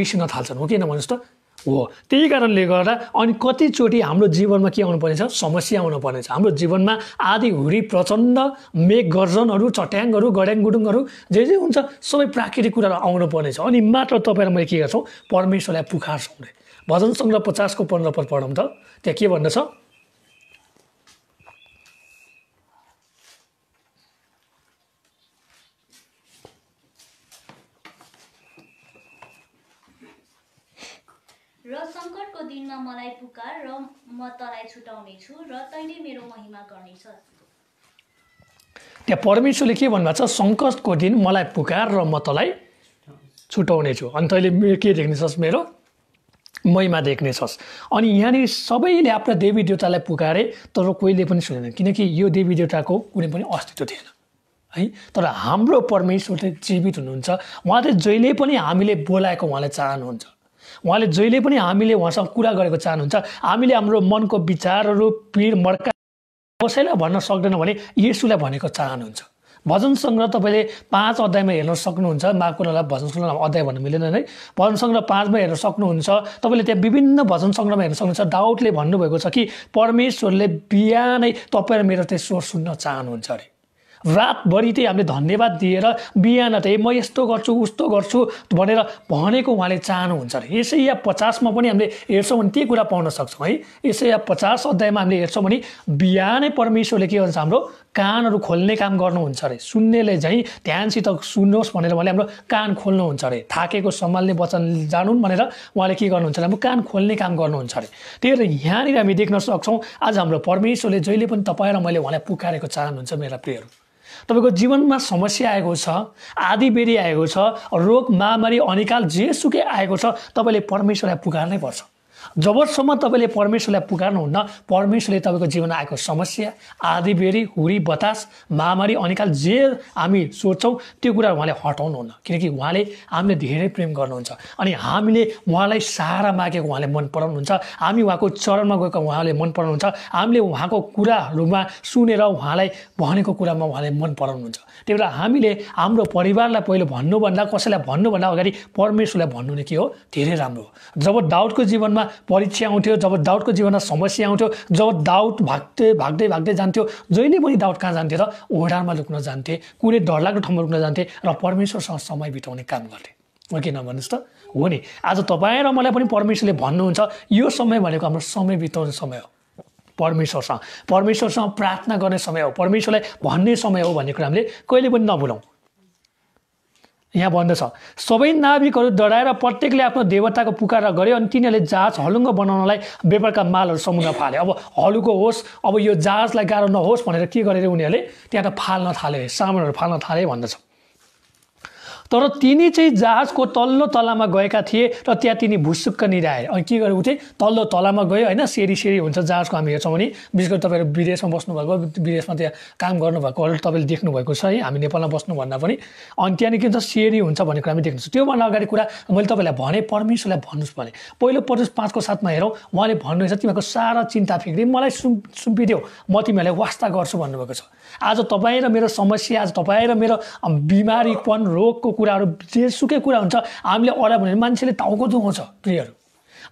बिर्सिन थाल्छन् हो किन भन्नुहोस् त हो त्यही कारणले गर्दा अनि कतिचोटि हाम्रो जीवनमा के आउनु पर्नेछ समस्या आउनु पर्नेछ हाम्रो जीवनमा आधी हुरी प्रचण्ड मेघ गर्जनहरू चट्याङहरू गड्याङ गुडुङहरू जे जे हुन्छ सबै प्राकृतिक कुराहरू आउनु पर्नेछ अनि मात्र र मैले के गर्छौँ परमेश्वरलाई पुकार्छौँ अरे भजन सङ्ग्रह पचासको पन्ध्र पद पढौँ त त्यहाँ के भन्दछ तिमीसँग मलाई पुकार र म तँलाई छुटाउनेछु र तैँले मेरो महिमा गर्नेछ त्यहाँ परमेश्वरले के भन्नुभएको छ सङ्कटको दिन मलाई पुकार र म तँलाई छु अनि तैँले के देख्नेछस् मेरो महिमा देख्नेछस् अनि यहाँनिर सबैले आफ्ना देवी देवतालाई पुकारे तर कोहीले पनि सुनेन किनकि यो देवी देवताको कुनै पनि अस्तित्व थिएन है तर हाम्रो परमेश्वर चाहिँ जीवित हुनुहुन्छ उहाँले जहिले पनि हामीले बोलाएको उहाँले चाहनुहुन्छ उहाँले जहिले पनि हामीले उहाँसँग कुरा गरेको चाहनुहुन्छ हामीले हाम्रो मनको विचारहरू पिर मर्का कसैलाई भन्न सक्दैन भने यसुलाई भनेको चाहनुहुन्छ भजन सङ्ग्रह तपाईँले पाँच अध्यायमा हेर्न सक्नुहुन्छ माकुरालाई भजन सङ्ग्रह अध्याय भन्नु मिलेन है भजन सङ्ग्रह पाँचमा हेर्न सक्नुहुन्छ तपाईँले त्यहाँ विभिन्न भजन सङ्ग्रहमा हेर्न सक्नुहुन्छ डाउटले भन्नुभएको छ कि परमेश्वरले बिहानै तपाईँ र मेरो त्यो स्वर सुन्न चाहनुहुन्छ अरे रातभरि त्यही हामीले धन्यवाद दिएर बिहान त्यही म यस्तो गर्छु उस्तो गर्छु भनेर भनेको उहाँले चाहनुहुन्छ यसै या पचासमा पनि हामीले हेर्छौँ भने त्यही कुरा पाउन सक्छौँ है यसै या पचास अध्यायमा हामीले हेर्छौँ भने बिहानै परमेश्वरले के गर्छ हाम्रो कानहरू खोल्ने काम गर्नुहुन्छ अरे सुन्नेले झैँ ध्यानसित सुन्नुहोस् भनेर उहाँले हाम्रो कान खोल्नुहुन्छ अरे थाकेको सम्हाल्ने वचन जानुन् भनेर उहाँले के गर्नुहुन्छ हाम्रो कान खोल्ने काम गर्नुहुन्छ अरे त्यही भएर यहाँनिर हामी देख्न सक्छौँ आज हाम्रो परमेश्वरले जहिले पनि तपाईँ र मैले उहाँलाई पुकारेको चाहनुहुन्छ मेरा प्रियहरू तपाईँको जीवनमा समस्या आएको छ आधी बेरी आएको छ रोग महामारी अनिकाल जेसुकै आएको छ तपाईँले परमेश्वरलाई पुकार्नै पर्छ जबसम्म तपाईँले परमेश्वरलाई पुकार्नुहुन्न परमेश्वरले तपाईँको जीवनमा आएको समस्या बेरी हुरी बतास महामारी अनिकाल जे हामी सोध्छौँ त्यो कुरा उहाँले हटाउनुहुन्न किनकि उहाँले हामीले धेरै प्रेम गर्नुहुन्छ अनि हामीले उहाँलाई सहारा मागेको उहाँले मन पराउनुहुन्छ हामी उहाँको चरणमा गएको उहाँले मन पराउनुहुन्छ हामीले उहाँको कुराहरूमा सुनेर उहाँलाई भनेको कुरामा उहाँले मन पराउनुहुन्छ त्यही भएर हामीले हाम्रो परिवारलाई पहिलो भन्नुभन्दा कसैलाई भन्नुभन्दा अगाडि परमेश्वरलाई भन्नु नै के हो धेरै राम्रो हो जब डाउटको जीवनमा परीक्षा आउँथ्यो जब डाउटको जीवनमा समस्या आउँथ्यो जब डाउट भाग्दै भाग्दै भाग्दै जान्थ्यो जहिले पनि डाउट कहाँ जान्थ्यो र ओडारमा लुक्न जान्थे कुनै डरलाग्दो ठाउँमा लुक्न जान्थे र परमेश्वरसँग समय बिताउने काम गर्थे हो किन भन्नुहोस् त हो नि आज तपाईँ र मलाई पनि परमेश्वरले भन्नुहुन्छ यो समय भनेको हाम्रो समय बिताउने समय हो परमेश्वरसँग परमेश्वरसँग प्रार्थना गर्ने समय हो परमेश्वरलाई भन्ने समय हो भन्ने कुरा हामीले कहिले पनि नभुलाउँ यहाँ भन्दछ सबै नाभिकहरू डराएर प्रत्येकले आफ्नो देवताको पुकार गरे अनि तिनीहरूले जहाज हलुङ्गो बनाउनलाई व्यापारका मालहरू समुद्र फाल्यो अब हलुको होस् अब यो जहाजलाई गाह्रो नहोस् भनेर के गरेर उनीहरूले त्यहाँ त फाल्न थाले सामानहरू फाल्न थाले भन्दछ तर तिनी चाहिँ जहाजको तल्लो तलामा गएका थिए र त्यहाँ तिनी भुसुक्क निराए अनि के गरेर उठे तल्लो तलामा गयो होइन सेरी सेरी हुन्छ जहाजको हामी हेर्छौँ भने विशेष गरी तपाईँहरू विदेशमा बस्नुभएको विदेशमा त्यहाँ काम गर्नुभएकोहरू तपाईँले देख्नुभएको छ है हामी नेपालमा बस्नुभन्दा पनि अनि त्यहाँनिर के हुन्छ सेरी हुन्छ भन्ने कुरा हामी देख्दैछौँ त्योभन्दा अगाडि कुरा मैले तपाईँलाई भने परमेश्वरलाई भन्नुहोस् भने पहिलो परमेश्वर पाँचको साथमा हेरौँ उहाँले भन्नुहुन्छ तिमीहरूको सारा चिन्ता फिक्री मलाई सुम् सुम्पिदेऊ म तिमीहरूलाई वास्ता गर्छु भन्नुभएको छ आज तपाईँ र मेरो समस्या आज तपाईँ र मेरो बिमारीपन रोगको कुराहरू जेसुकै कुरा हुन्छ हामीले अड्यो भने मान्छेले टाउको दुखाउँछ प्रियहरू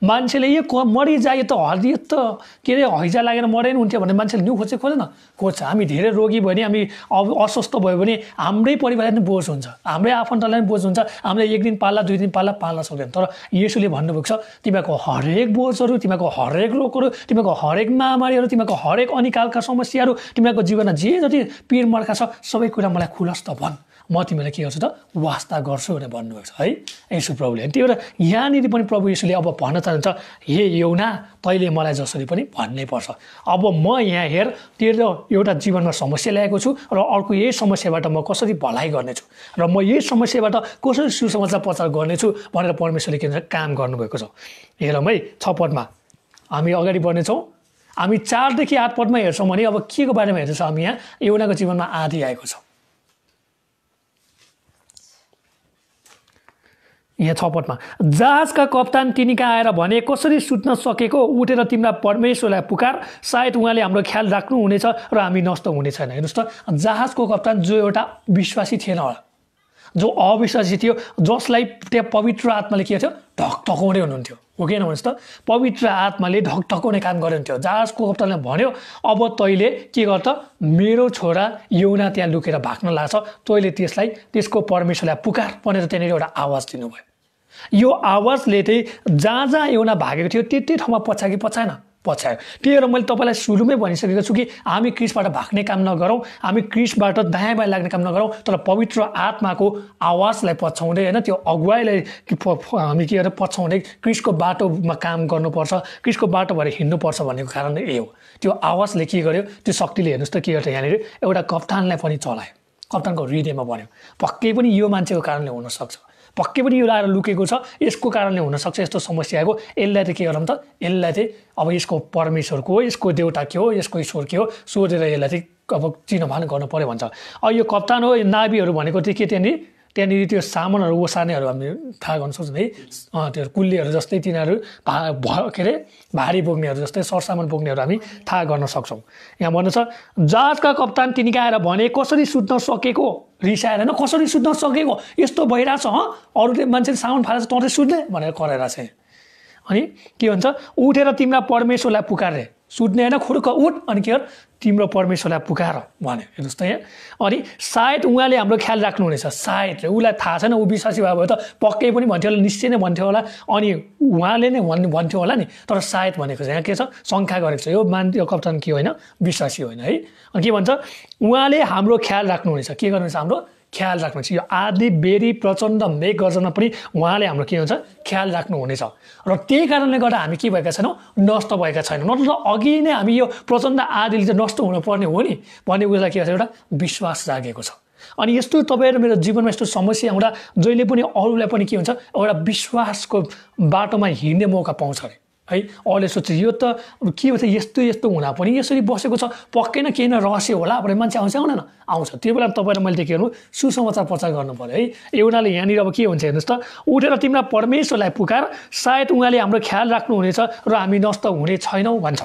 मान्छेले यो मरिजायो त हरियो त के अरे हैजा लागेर मरे नि हुन्थ्यो भने मान्छेले न्यु खोजे खोजेन खोज्छ हामी धेरै रोगी भयो भने हामी अब अस्वस्थ भयो भने हाम्रै परिवारलाई पनि बोझ हुन्छ हाम्रै आफन्तलाई पनि बोझ हुन्छ हामीले एक दिन पाल्ला दुई दिन पाल्ला पाल्न सक्दैन तर यसोले भन्नुभएको छ तिमीहरूको हरेक बोझहरू तिमीहरूको हरेक रोगहरू तिमीहरूको हरेक महामारीहरू तिमीहरूको हरेक अनिकालका समस्याहरू तिमीहरूको जीवनमा जे जति पिर मर्का छ सबै कुरा मलाई खुलस्त भन् म तिमीलाई के गर्छु त वास्ता गर्छु भनेर भन्नुभएको छ है यसो प्रभुले त्यही भएर यहाँनिर पनि प्रभु यसोले अब भन्न चाहन्छ हे यौना तैँले मलाई जसरी पनि भन्नै पर्छ अब म यहाँ हेर तेरो एउटा जीवनमा समस्या ल्याएको छु र अर्को यही समस्याबाट म कसरी भलाइ गर्नेछु र म यही समस्याबाट कसरी सुसमाचार प्रचार गर्नेछु भनेर परमेश्वरले के भन्छ काम गर्नुभएको छ हेरौँ है छ पदमा हामी अगाडि बढ्नेछौँ हामी चारदेखि आठ पदमा हेर्छौँ भने अब के को बारेमा हेर्दैछौँ हामी यहाँ एउटाको जीवनमा आधी आएको छ यहाँ छपटमा जहाजका कप्तान तिनीका आएर भने कसरी सुत्न सकेको उठेर तिमीलाई परमेश्वरलाई पुकार सायद उहाँले हाम्रो ख्याल राख्नुहुनेछ र हामी नष्ट हुने छैन हेर्नुहोस् त जहाजको कप्तान जो एउटा विश्वासी थिएन होला जो अविश्वासी थियो जसलाई त्यहाँ पवित्र आत्माले के थियो ढकढकाउँदै हुनुहुन्थ्यो हो कि त पवित्र आत्माले ढक ढकाउने काम गर्नुहुन्थ्यो जहाजको कप्तानले भन्यो अब तैँले के त मेरो छोरा यौना त्यहाँ लुकेर भाग्न लाग्छ तैँले त्यसलाई त्यसको परमेश्वरलाई पुकार भनेर त्यहाँनिर एउटा आवाज दिनुभयो यो आवाजले चाहिँ जहाँ जहाँ यौना भागेको थियो त्यति ठाउँमा पछाडि पछाएन पछ्यायो त्यही भएर मैले तपाईँलाई सुरुमै भनिसकेको छु कि हामी क्रिसबाट भाग्ने काम नगरौँ हामी क्रिसबाट दायाँ बायाँ लाग्ने काम नगरौँ तर पवित्र आत्माको आवाजलाई पछ्याउँदै होइन त्यो अगुवाईलाई हामी के गरेर पछ्याउँदै क्रिसको बाटोमा काम गर्नुपर्छ क्रिसको बाटो भएर हिँड्नुपर्छ भनेको कारण यही हो त्यो आवाजले के गर्यो त्यो शक्तिले हेर्नुहोस् त के गर्छ यहाँनिर एउटा कप्तानलाई पनि चलायो कप्तानको हृदयमा भन्यो पक्कै पनि यो मान्छेको कारणले हुनसक्छ पक्कै पनि यो लाएर लुकेको छ यसको कारणले हुनसक्छ यस्तो समस्या आएको यसलाई चाहिँ के गरौँ त यसलाई चाहिँ अब यसको परमेश्वरको हो यसको देउता के हो यसको ईश्वर के हो सोधेर यसलाई चाहिँ अब चिन्हभान गर्नु पऱ्यो भन्छ अब यो कप्तान हो यो नाभीहरू भनेको चाहिँ के त्यहाँनिर त्यहाँनिर त्यो सामानहरू ओसार्नेहरू हामी थाहा गर्न सक्छौँ है त्यो कुल्लीहरू जस्तै तिनीहरू भा भ के अरे भारी बोक्नेहरू जस्तै सरसामान बोक्नेहरू हामी थाहा गर्न सक्छौँ यहाँ भन्नु छ जहाजका कप्तान तिनीका भने कसरी सुत्न सकेको रिसाएर होइन कसरी सुत्न सकेको यस्तो भइरहेछ हँ अरूले मान्छेले सामान फालेर तँ चाहिँ सुत्ने भनेर कराएर चाहिँ अनि के भन्छ उठेर तिमीलाई परमेश्वरलाई पुकारे सुत्ने होइन खुड्क उठ अनि के तिम्रो परमेश्वरलाई पुकार भन्यो हेर्नुहोस् त यहाँ अनि सायद उहाँले हाम्रो ख्याल राख्नुहुनेछ सायद उसलाई थाहा छैन ऊ विश्वासी भए त पक्कै पनि भन्थ्यो होला निश्चय नै भन्थ्यो होला अनि उहाँले नै भन् भन्थ्यो होला नि तर सायद भनेको छ यहाँ के छ शङ्का गरेको छ यो मान यो कप्तान के होइन विश्वासी होइन है अनि के भन्छ उहाँले हाम्रो ख्याल राख्नुहुनेछ के गर्नुहुन्छ हाम्रो ख्याल राख्नु यो आदि बेरी प्रचण्ड मेघ गर्जना पनि उहाँले हाम्रो के हुन्छ ख्याल राख्नुहुनेछ र त्यही कारणले गर्दा हामी के भएका छैनौँ नष्ट भएका छैनौँ नत्र अघि नै हामी यो प्रचण्ड आदिले चाहिँ नष्ट हुनुपर्ने हो नि भन्ने उसलाई के छ एउटा विश्वास जागेको छ अनि यस्तो तपाईँ मेरो जीवनमा यस्तो समस्या आउँदा जहिले पनि अरूलाई पनि के हुन्छ एउटा विश्वासको बाटोमा हिँड्ने मौका पाउँछ अरे है अरूले सोच्छ यो त के भन्छ यस्तो यस्तो हुँदा पनि यसरी बसेको छ पक्कै न केही न रहस्य होला भनेर मान्छे आउँछ आउन आउँछ त्यो बेला तपाईँलाई मैले त के गर्नु सुसमाचार प्रचार गर्नु पऱ्यो है एउटाले यहाँनिर अब के हुन्छ हेर्नुहोस् त उठेर तिमीलाई परमेश्वरलाई पुकार सायद उहाँले हाम्रो ख्याल राख्नुहुनेछ र हामी नष्ट हुने छैनौँ भन्छ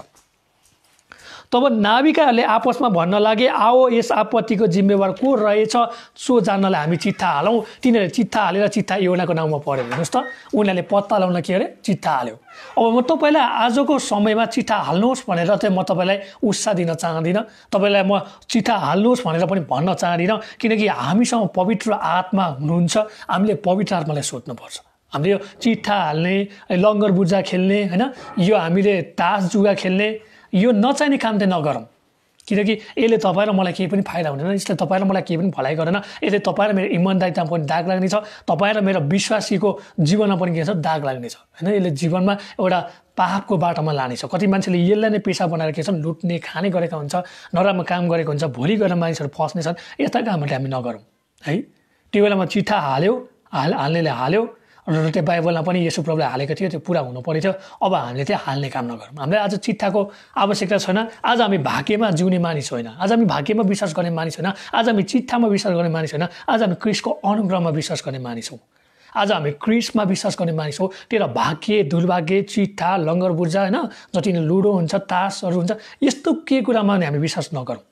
तब नाविकाहरूले आपसमा भन्न लागे आओ यस आपत्तिको जिम्मेवार को रहेछ सो जान्नलाई हामी चित्ता हालौँ तिनीहरूले चित्ता हालेर चित्था एउटाको नाउँमा पऱ्यो हेर्नुहोस् त उनीहरूले पत्ता लगाउन के अरे चित्ता हाल्यो अब म तपाईँलाई आजको समयमा चिठा हाल्नुहोस् भनेर चाहिँ म तपाईँलाई उत्साह दिन चाहदिनँ तपाईँलाई म चिठा हाल्नुहोस् भनेर पनि भन्न चाहदिनँ किनकि हामीसँग पवित्र आत्मा हुनुहुन्छ हामीले पवित्र आत्मालाई सोध्नुपर्छ हामीले यो चिठा हाल्ने लङ्गर बुर्जा खेल्ने होइन यो हामीले तास जुगा खेल्ने यो नचाहिने काम चाहिँ नगरौँ किनकि यसले तपाईँ र मलाई केही पनि फाइदा हुँदैन यसले तपाईँ र मलाई केही पनि भलाइ गरेन यसले तपाईँ र मेरो इमान्दारितामा पनि दाग लाग्नेछ तपाईँ र मेरो विश्वासीको जीवनमा पनि के छ दाग लाग्नेछ होइन यसले जीवनमा एउटा पापको बाटोमा लानेछ कति मान्छेले यसलाई नै पेसा बनाएर के छन् लुट्ने खाने गरेका हुन्छ नराम्रो काम गरेको हुन्छ भोलि गएर मानिसहरू फस्नेछन् यस्ता कामहरूले हामी नगरौँ है त्यो बेलामा चिठा हाल्यो हाल हाल्नेले हाल्यो र त्यो बाइबलमा पनि यसो प्रभुले हालेको थियो त्यो पुरा हुनु पर्ने थियो अब हामीले त्यहाँ हाल्ने काम नगरौँ हामीलाई आज चित्ताको आवश्यकता छैन आज हामी भाग्यमा जिउने मानिस होइन आज हामी भाग्यमा विश्वास गर्ने मानिस होइन आज हामी चित्तामा विश्वास गर्ने मानिस होइन आज हामी क्रिसको अनुग्रहमा विश्वास गर्ने मानिस हौँ आज हामी क्रिसमा विश्वास गर्ने मानिस हो तेरो भाग्य दुर्भाग्य चिट्ठा लङ्गर बुर्जा होइन जति नै लुडो हुन्छ तासहरू हुन्छ यस्तो के कुरामा हामी विश्वास नगरौँ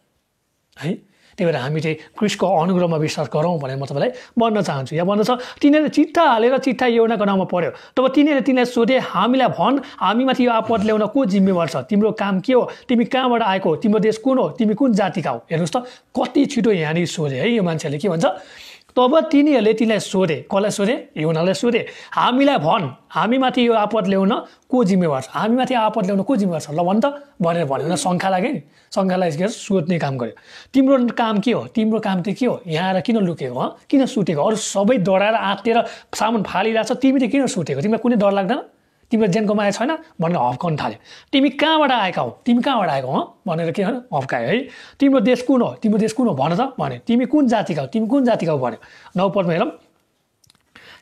है त्यही भएर हामी चाहिँ क्रिसको अनुग्रहमा विश्वास गरौँ भनेर म तपाईँलाई भन्न चाहन्छु या भन्दछ छ तिनीहरूले चिट्ठा हालेर चिट्ठा एउटाको नाउँमा पढ्यो तब तिनीहरूले तिनीलाई सोधे हामीलाई भन् हामीमाथि यो आपद ल्याउन को जिम्मेवार छ तिम्रो काम के हो तिमी कहाँबाट आएको तिम्रो देश कुन हो तिमी कुन जातिका हो हेर्नुहोस् त कति छिटो यहाँनिर सोधे है यो मान्छेहरूले के भन्छ तब तिनीहरूले तिनलाई सोधे कसलाई सोधे योनालाई सोधे हामीलाई भन् हामीमाथि यो आपद ल्याउन को जिम्मेवार छ हामीमाथि आपद ल्याउन को जिम्मेवार छ ल भन् त भनेर भन्यो शङ्खा लाग्यो नि शङ्खालाई सोध्ने काम गर्यो तिम्रो काम के हो तिम्रो काम चाहिँ के हो यहाँ आएर किन लुकेको हो किन सुतेको अरू सबै डराएर आँतेर सामान फालिरहेको छ तिमीले किन सुतेको तिमीलाई कुनै डर लाग्दैन तिम्रो ज्यानको माया छैन भनेर हप्काउनु थाल्यो तिमी कहाँबाट आएका हौ तिमी कहाँबाट आएको हो भनेर के हप्कायो है तिम्रो देश कुन हो तिम्रो देश कुन हो भन त भने तिमी कुन जातिका हौ तिमी कुन जातिका हौ भन्यो नौ हेरौँ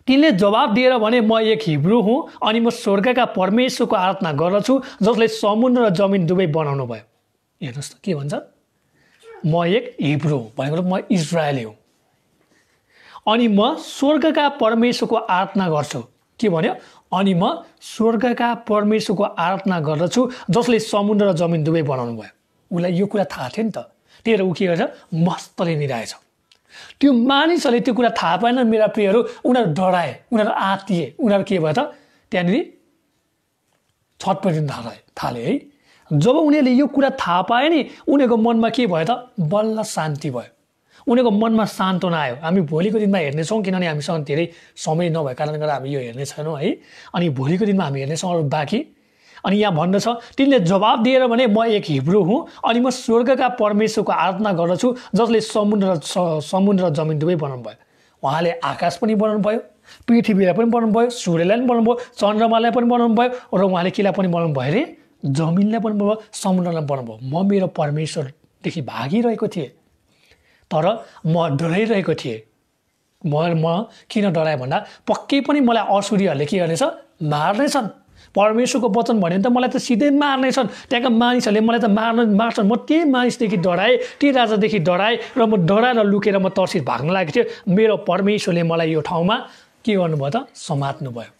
तिनले जवाब दिएर भने म एक हिब्रू हुँ अनि म स्वर्गका परमेश्वरको आराधना गर्दछु जसले समुद्र र जमिन दुवै बनाउनु भयो हेर्नुहोस् त के भन्छ म एक हिब्रू हुँ भनेको म इजरायली हुँ अनि म स्वर्गका परमेश्वरको आराधना गर्छु के भन्यो अनि म स्वर्गका परमेश्वरको आराधना गर्दछु जसले समुद्र र जमिन दुवै बनाउनु भयो उसलाई यो कुरा थाहा थियो नि त त्यही भएर ऊ के गर्छ मस्तले निराएछ त्यो मानिसहरूले त्यो कुरा थाहा पाएन मेरा प्रियहरू उनीहरू डराए उनीहरू आत्तिए उनीहरू के भयो त त्यहाँनिर छटपटिन थाहा थाले है जब उनीहरूले यो कुरा थाहा पाए नि उनीहरूको मनमा के भयो त बल्ल शान्ति भयो उनीहरूको मनमा सान्त्वना आयो हामी भोलिको दिनमा हेर्नेछौँ किनभने हामीसँग धेरै समय नभएको कारणले गर्दा हामी यो हेर्ने छैनौँ है अनि भोलिको दिनमा हामी हेर्नेछौँ अरू बाँकी अनि यहाँ भन्दछ तिनले जवाब दिएर भने म एक हिब्रो हुँ अनि म स्वर्गका परमेश्वरको आराधना गर्दछु जसले समुद्र समुद्र जमिन दुवै बनाउनु भयो उहाँले आकाश पनि बनाउनु भयो पृथ्वीलाई पनि बनाउनु भयो सूर्यलाई पनि बनाउनु भयो चन्द्रमालाई पनि बनाउनु भयो र उहाँले केलाई पनि बनाउनु भयो अरे जमिनलाई पनि बनाउनु भयो समुद्रलाई बनाउनु भयो म मेरो परमेश्वरदेखि भागिरहेको थिएँ तर म डराइरहेको थिएँ म म किन डराएँ भन्दा पक्कै पनि मलाई असुरीहरूले के गर्नेछ मार्नेछन् परमेश्वरको वचन भन्यो भने त मलाई त सिधै मार्नेछन् त्यहाँका मानिसहरूले मलाई त मार्न मार्छन् म त्यही मानिसदेखि डराएँ त्यही राजादेखि डराएँ र म डराएर लुकेर म तर्सित भाग्न लागेको थिएँ मेरो परमेश्वरले मलाई यो ठाउँमा के गर्नुभयो त समात्नु भयो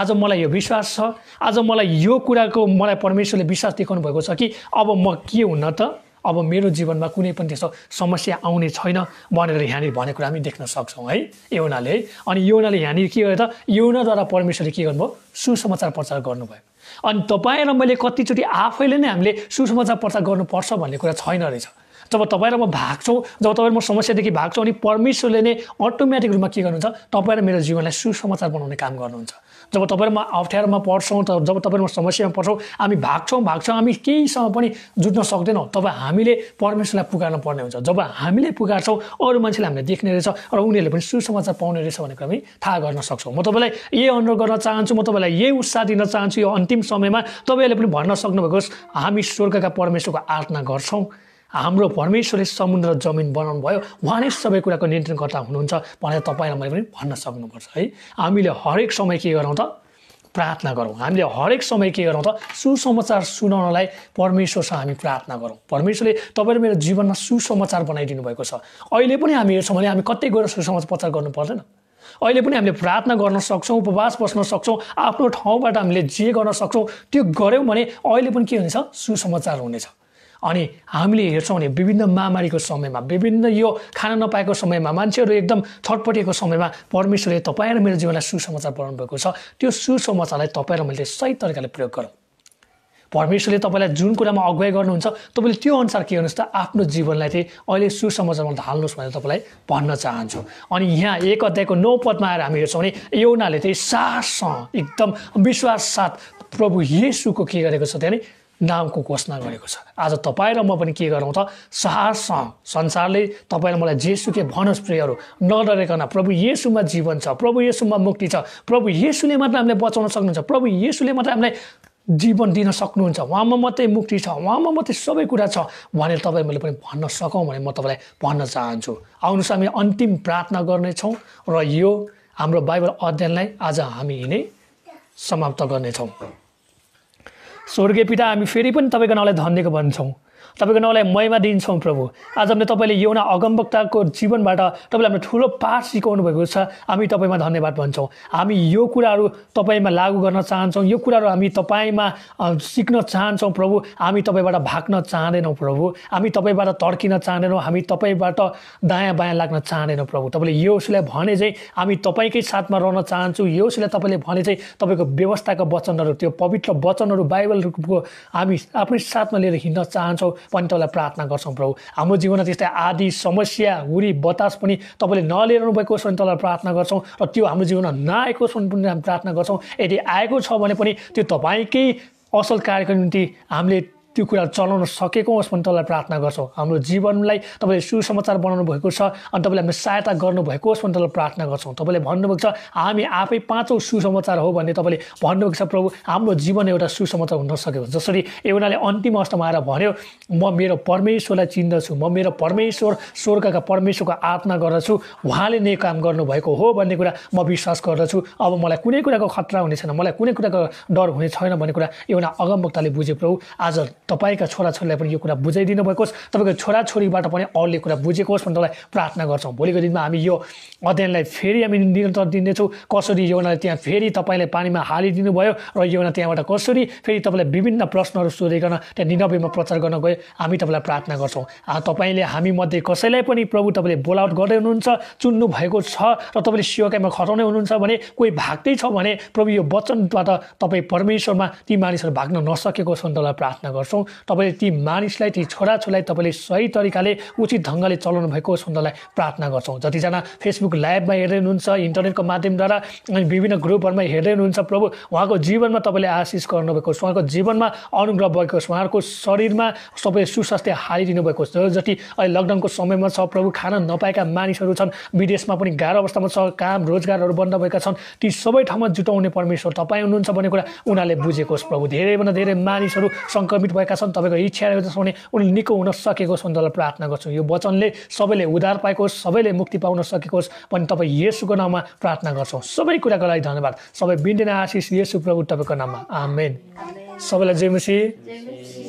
आज मलाई यो विश्वास छ आज मलाई यो कुराको मलाई परमेश्वरले विश्वास देखाउनु भएको छ कि अब म के हुन त अब मेरो जीवनमा कुनै पनि त्यस्तो समस्या आउने छैन भनेर यहाँनिर भनेको हामी देख्न सक्छौँ है यौनाले है अनि योनाले यहाँनिर के गर्यो त यौनाद्वारा परमेश्वरले के गर्नुभयो सुसमाचार प्रचार गर्नुभयो अनि तपाईँ र मैले कतिचोटि आफैले नै हामीले सुसमाचार प्रचार गर्नुपर्छ भन्ने कुरा छैन रहेछ जब तपाईँ र म भाग्छौँ जब तपाईँ म समस्यादेखि भाग्छौँ अनि परमेश्वरले नै अटोमेटिक रूपमा के गर्नुहुन्छ तपाईँ र मेरो जीवनलाई सुसमाचार बनाउने काम गर्नुहुन्छ जब तपाईँ म अप्ठ्यारोमा पढ्छौँ त जब तपाईँ म समस्यामा पढ्छौँ हामी भाग्छौँ भाग्छौँ हामी केहीसँग पनि जुट्न सक्दैनौँ तब हामीले परमेश्वरलाई पुकार्नु पर्ने हुन्छ जब हामीले पुगार्छौँ अरू मान्छेले हामीले देख्ने रहेछ र उनीहरूले पनि सुसमाचार पाउने रहेछ भनेको हामी थाहा गर्न सक्छौँ म तपाईँलाई यही अनुरोध गर्न चाहन्छु म तपाईँलाई यही उत्साह दिन चाहन्छु यो अन्तिम समयमा तपाईँहरूले पनि भन्न सक्नुभएको हामी स्वर्गका परमेश्वरको आराधना गर्छौँ हाम्रो परमेश्वरले समुद्र जमिन बनाउनु भयो उहाँ नै सबै कुराको नियन्त्रणकर्ता हुनुहुन्छ भनेर तपाईँलाई मैले पनि भन्न सक्नुपर्छ है हामीले हरेक समय के गरौँ त प्रार्थना गरौँ हामीले हरेक समय के गरौँ त सुसमाचार सुनाउनलाई परमेश्वरसँग हामी प्रार्थना गरौँ परमेश्वरले तपाईँले मेरो जीवनमा सुसमाचार बनाइदिनु भएको छ अहिले पनि हामी हेर्छौँ भने हामी कतै गएर सुसमाचार प्रचार गर्नु पर्दैन अहिले पनि हामीले प्रार्थना गर्न सक्छौँ उपवास बस्न सक्छौँ आफ्नो ठाउँबाट हामीले जे गर्न सक्छौँ त्यो गऱ्यौँ भने अहिले पनि के हुनेछ सुसमाचार हुनेछ अनि हामीले हेर्छौँ भने विभिन्न महामारीको समयमा विभिन्न यो खान नपाएको समयमा मान्छेहरू एकदम छटपटिएको समयमा परमेश्वरले तपाईँ र मेरो जीवनलाई सुसमाचार बनाउनु भएको छ त्यो सुसमाचारलाई तपाईँ र मैले सही तरिकाले प्रयोग गरौँ परमेश्वरले तपाईँलाई जुन कुरामा अगुवाई गर्नुहुन्छ तपाईँले त्यो अनुसार के गर्नुहोस् त आफ्नो जीवनलाई चाहिँ अहिले सुसमाचारमा ढाल्नुहोस् भनेर तपाईँलाई भन्न चाहन्छु अनि यहाँ एक अध्यायको नौ पदमा आएर हामी हेर्छौँ भने एउटाले चाहिँ साहस एकदम विश्वास साथ प्रभु येसुको के गरेको छ त्यहाँनिर नामको घोषणा गरेको छ आज तपाईँ र म पनि के गरौँ त साहस संसारले तपाईँले मलाई जेसुके भनोस् प्रियहरू नडरेकन प्रभु येसुमा जीवन छ प्रभु येसुमा मुक्ति छ प्रभु येसुले मात्र हामीलाई बचाउन सक्नुहुन्छ प्रभु येसुले मात्र हामीलाई जीवन दिन सक्नुहुन्छ उहाँमा मात्रै मुक्ति छ उहाँमा मात्रै सबै कुरा छ भनेर तपाईँ मैले पनि भन्न सकौँ भने म तपाईँलाई भन्न चाहन्छु आउनुहोस् हामी अन्तिम प्रार्थना गर्नेछौँ र यो हाम्रो बाइबल अध्ययनलाई आज हामी यिनै समाप्त गर्नेछौँ स्वर्गीय पिता हामी फेरि पनि तपाईँको नाउँलाई धन्यको भन्छौँ तपाईँको नाउँलाई महिमा दिन्छौँ प्रभु आज हामीले तपाईँले एउटा अगमवक्ताको जीवनबाट तपाईँले हामीले ठुलो पाठ सिकाउनु भएको छ हामी तपाईँमा धन्यवाद भन्छौँ हामी यो कुराहरू तपाईँमा लागू गर्न चाहन्छौँ यो कुराहरू हामी तपाईँमा सिक्न चाहन्छौँ प्रभु हामी तपाईँबाट भाग्न चाहँदैनौँ प्रभु हामी तपाईँबाट तड्किन चाहँदैनौँ हामी तपाईँबाट दायाँ बायाँ लाग्न चाहँदैनौँ प्रभु तपाईँले यो उसलाई भने चाहिँ हामी तपाईँकै साथमा रहन चाहन्छौँ यो उसलाई तपाईँले भने चाहिँ तपाईँको व्यवस्थाको वचनहरू त्यो पवित्र वचनहरू बाइबलको हामी आफ्नै साथमा लिएर हिँड्न चाहन्छौँ पनि तपाईँलाई प्रार्थना गर्छौँ प्रभु हाम्रो जीवनमा त्यस्तै आदि समस्या हुरी बतास पनि तपाईँले नलिएर भएको छ भने तपाईँलाई प्रार्थना गर्छौँ र त्यो हाम्रो जीवनमा नआएको छ भने पनि हामी प्रार्थना गर्छौँ यदि आएको छ भने पनि त्यो तपाईँकै असल कार्यको निम्ति हामीले त्यो कुरा चलाउन सकेको होस् भने तपाईँलाई प्रार्थना गर्छौँ हाम्रो जीवनलाई तपाईँले सुसमाचार बनाउनु भएको छ अनि तपाईँले हामी सहायता गर्नुभएको होस् भने तपाईँलाई प्रार्थना गर्छौँ तपाईँले भन्नुभएको छ हामी आफै पाँचौँ सुसमाचार हो भन्ने तपाईँले भन्नुभएको छ प्रभु हाम्रो जीवन एउटा सुसमाचार हुन सकेको जसरी एउटाले अन्तिम अवस्थामा आएर भन्यो म मेरो परमेश्वरलाई चिन्दछु म मेरो परमेश्वर स्वर्गका परमेश्वरको आत्मा गर्दछु उहाँले नै काम गर्नुभएको हो भन्ने कुरा म विश्वास गर्दछु अब मलाई कुनै कुराको खतरा हुने छैन मलाई कुनै कुराको डर हुने छैन भन्ने कुरा एउटा अगमवक्ताले बुझ्यो प्रभु आज तपाईँका छोराछोरीलाई पनि यो कुरा बुझाइदिनु भएको होस् तपाईँको छोराछोरीबाट पनि अरूले कुरा बुझेको होस् भनेर तपाईँलाई प्रार्थना गर्छौँ भोलिको दिनमा हामी यो अध्ययनलाई फेरि हामी निरन्तर दिनेछौँ कसरी योनाले त्यहाँ फेरि तपाईँले पानीमा हालिदिनु भयो र योना त्यहाँबाट कसरी फेरि तपाईँलाई विभिन्न प्रश्नहरू सोधिकन त्यहाँ निनबेमा प्रचार गर्न गयो हामी तपाईँलाई प्रार्थना गर्छौँ तपाईँले हामीमध्ये कसैलाई पनि प्रभु तपाईँले बोलाउट गर्दै हुनुहुन्छ चुन्नु भएको छ र तपाईँले सेवाकामा खटाउने हुनुहुन्छ भने कोही भाग्दै छ भने प्रभु यो वचनबाट तपाईँ परमेश्वरमा ती मानिसहरू भाग्न नसकेको छ तपाईँलाई प्रार्थना गर्छौँ गर्छौँ तपाईँले ती मानिसलाई ती छोराछोरीलाई तपाईँले सही तरिकाले उचित ढङ्गले चलाउनु भएको सुन्दरलाई प्रार्थना गर्छौँ जतिजना फेसबुक लाइभमा हेर्दै हुनुहुन्छ इन्टरनेटको माध्यमद्वारा अनि विभिन्न ग्रुपहरूमा हेर्दै हुनुहुन्छ प्रभु उहाँको जीवनमा तपाईँले आशिष गर्नुभएको छ उहाँको जीवनमा अनुग्रह भएको होस् उहाँहरूको शरीरमा सबै सुस्वास्थ्य हालिदिनु भएको छ जति अहिले लकडाउनको समयमा छ प्रभु खान नपाएका मानिसहरू छन् विदेशमा पनि गाह्रो अवस्थामा छ काम रोजगारहरू बन्द भएका छन् ती सबै ठाउँमा जुटाउने परमेश्वर तपाईँ हुनुहुन्छ भन्ने कुरा उनीहरूले बुझेको होस् प्रभु धेरैभन्दा धेरै मानिसहरू सङ्क्रमित भएका गएका छन् तपाईँको इच्छा रहेको छ भने उनी निको हुन सकेको सुन्दरलाई प्रार्थना गर्छु यो वचनले सबैले उद्धार पाएको सबैले मुक्ति पाउन सकेकोस् पनि तपाईँ यसुको नाममा प्रार्थना गर्छौँ सबै कुराको लागि धन्यवाद सबै बिन्दिन आशिष यसु प्रभु तपाईँको नाममा आमेन सबैलाई जेमसी